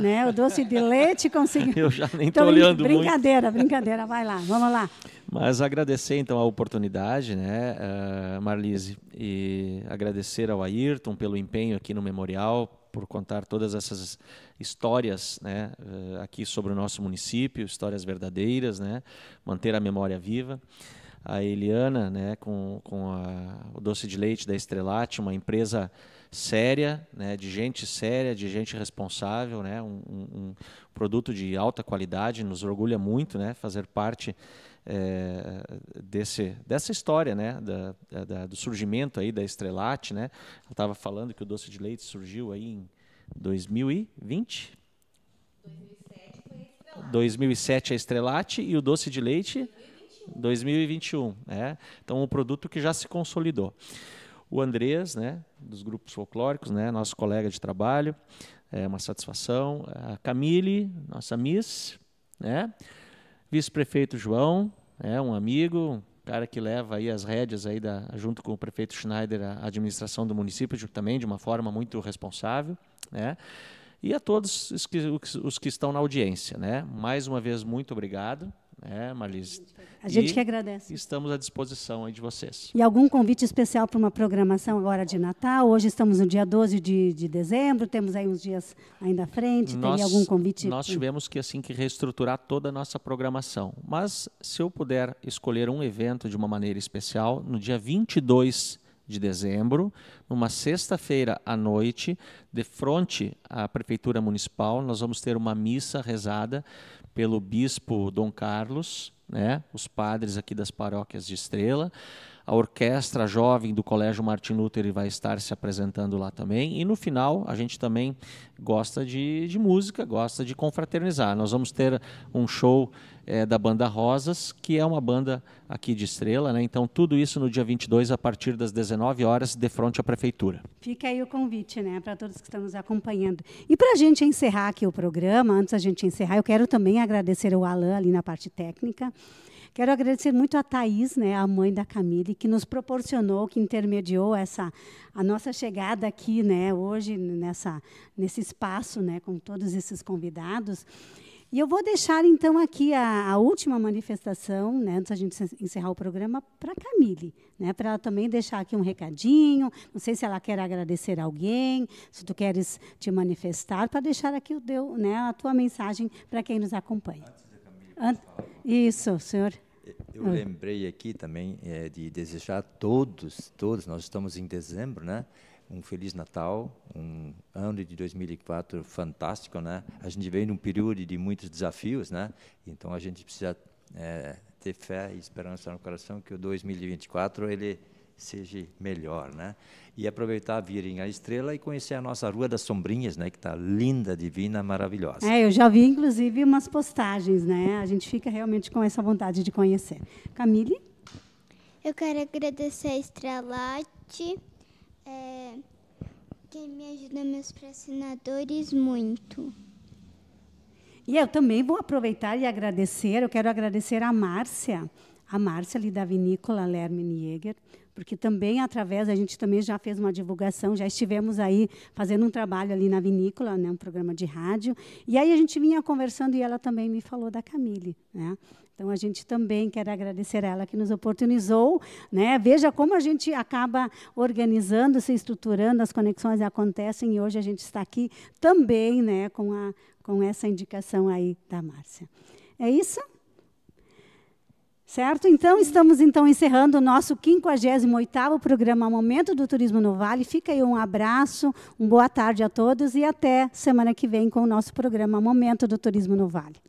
né? O doce de leite conseguiu. Eu já nem estou olhando brincadeira, muito. Brincadeira, brincadeira, vai lá, vamos lá. Mas agradecer então a oportunidade, né, ah, Marlise, e agradecer ao Ayrton pelo empenho aqui no memorial, por contar todas essas histórias né, eh, aqui sobre o nosso município, histórias verdadeiras, né, manter a memória viva. A Eliana, né, com, com a, o doce de leite da Estrelate, uma empresa séria, né, de gente séria, de gente responsável, né, um, um produto de alta qualidade, nos orgulha muito né, fazer parte é, desse, dessa história, né, da, da, do surgimento aí da Estrelate, né? eu estava falando que o doce de leite surgiu aí em 2020. 2007 foi a Estrelate. 2007 a Estrelate e o doce de leite 2021, né? Então um produto que já se consolidou. O Andrés, né, dos grupos folclóricos, né, nosso colega de trabalho, é uma satisfação. A Camille, nossa Miss, né? vice-prefeito João, é um amigo, cara que leva aí as rédeas aí da, junto com o prefeito Schneider a administração do município de, também de uma forma muito responsável, né? E a todos os que, os que estão na audiência, né? Mais uma vez muito obrigado né, Marlise? A gente e que agradece. Estamos à disposição aí de vocês. E algum convite especial para uma programação agora de Natal? Hoje estamos no dia 12 de, de dezembro, temos aí uns dias ainda à frente. Nós, algum convite? Nós tivemos que assim que reestruturar toda a nossa programação. Mas se eu puder escolher um evento de uma maneira especial, no dia 22 de dezembro, numa sexta-feira à noite, de frente à Prefeitura Municipal, nós vamos ter uma missa rezada pelo bispo Dom Carlos, né, os padres aqui das paróquias de Estrela, a orquestra jovem do Colégio Martin Luther vai estar se apresentando lá também. E no final, a gente também gosta de, de música, gosta de confraternizar. Nós vamos ter um show é, da banda Rosas, que é uma banda aqui de Estrela, né? Então tudo isso no dia 22 a partir das 19 horas de frente à prefeitura. Fica aí o convite, né, para todos que estão nos acompanhando. E para a gente encerrar aqui o programa, antes a gente encerrar, eu quero também agradecer ao Alan ali na parte técnica. Quero agradecer muito a Thais, né, a mãe da Camille, que nos proporcionou, que intermediou essa a nossa chegada aqui, né, hoje nessa nesse espaço, né, com todos esses convidados. E eu vou deixar então aqui a, a última manifestação, né, antes a gente encerrar o programa, para Camille, né, para ela também deixar aqui um recadinho. Não sei se ela quer agradecer alguém, se tu queres te manifestar, para deixar aqui o teu, né, a tua mensagem para quem nos acompanha. Antes da Camille. Isso, senhor. Eu ah. lembrei aqui também é, de desejar a todos, todos, nós estamos em dezembro, né? Um Feliz Natal, um ano de 2004 fantástico, né? A gente vem num período de muitos desafios, né? Então a gente precisa é, ter fé e esperança no coração que o 2024 ele seja melhor, né? E aproveitar virem a Estrela e conhecer a nossa Rua das Sombrinhas, né? Que está linda, divina, maravilhosa. É, eu já vi inclusive umas postagens, né? A gente fica realmente com essa vontade de conhecer. Camille? Eu quero agradecer a Estrelate, é, que me ajuda meus patrocinadores muito. E eu também vou aproveitar e agradecer, eu quero agradecer a Márcia, a Márcia ali da vinícola Lerme Nieger porque também através a gente também já fez uma divulgação, já estivemos aí fazendo um trabalho ali na vinícola, né, um programa de rádio, e aí a gente vinha conversando e ela também me falou da Camille, né? Então a gente também quer agradecer a ela que nos oportunizou, né? Veja como a gente acaba organizando, se estruturando, as conexões acontecem e hoje a gente está aqui também, né, com a com essa indicação aí da Márcia. É isso? Certo? Então, estamos então encerrando o nosso 58º programa Momento do Turismo no Vale. Fica aí um abraço, uma boa tarde a todos e até semana que vem com o nosso programa Momento do Turismo no Vale.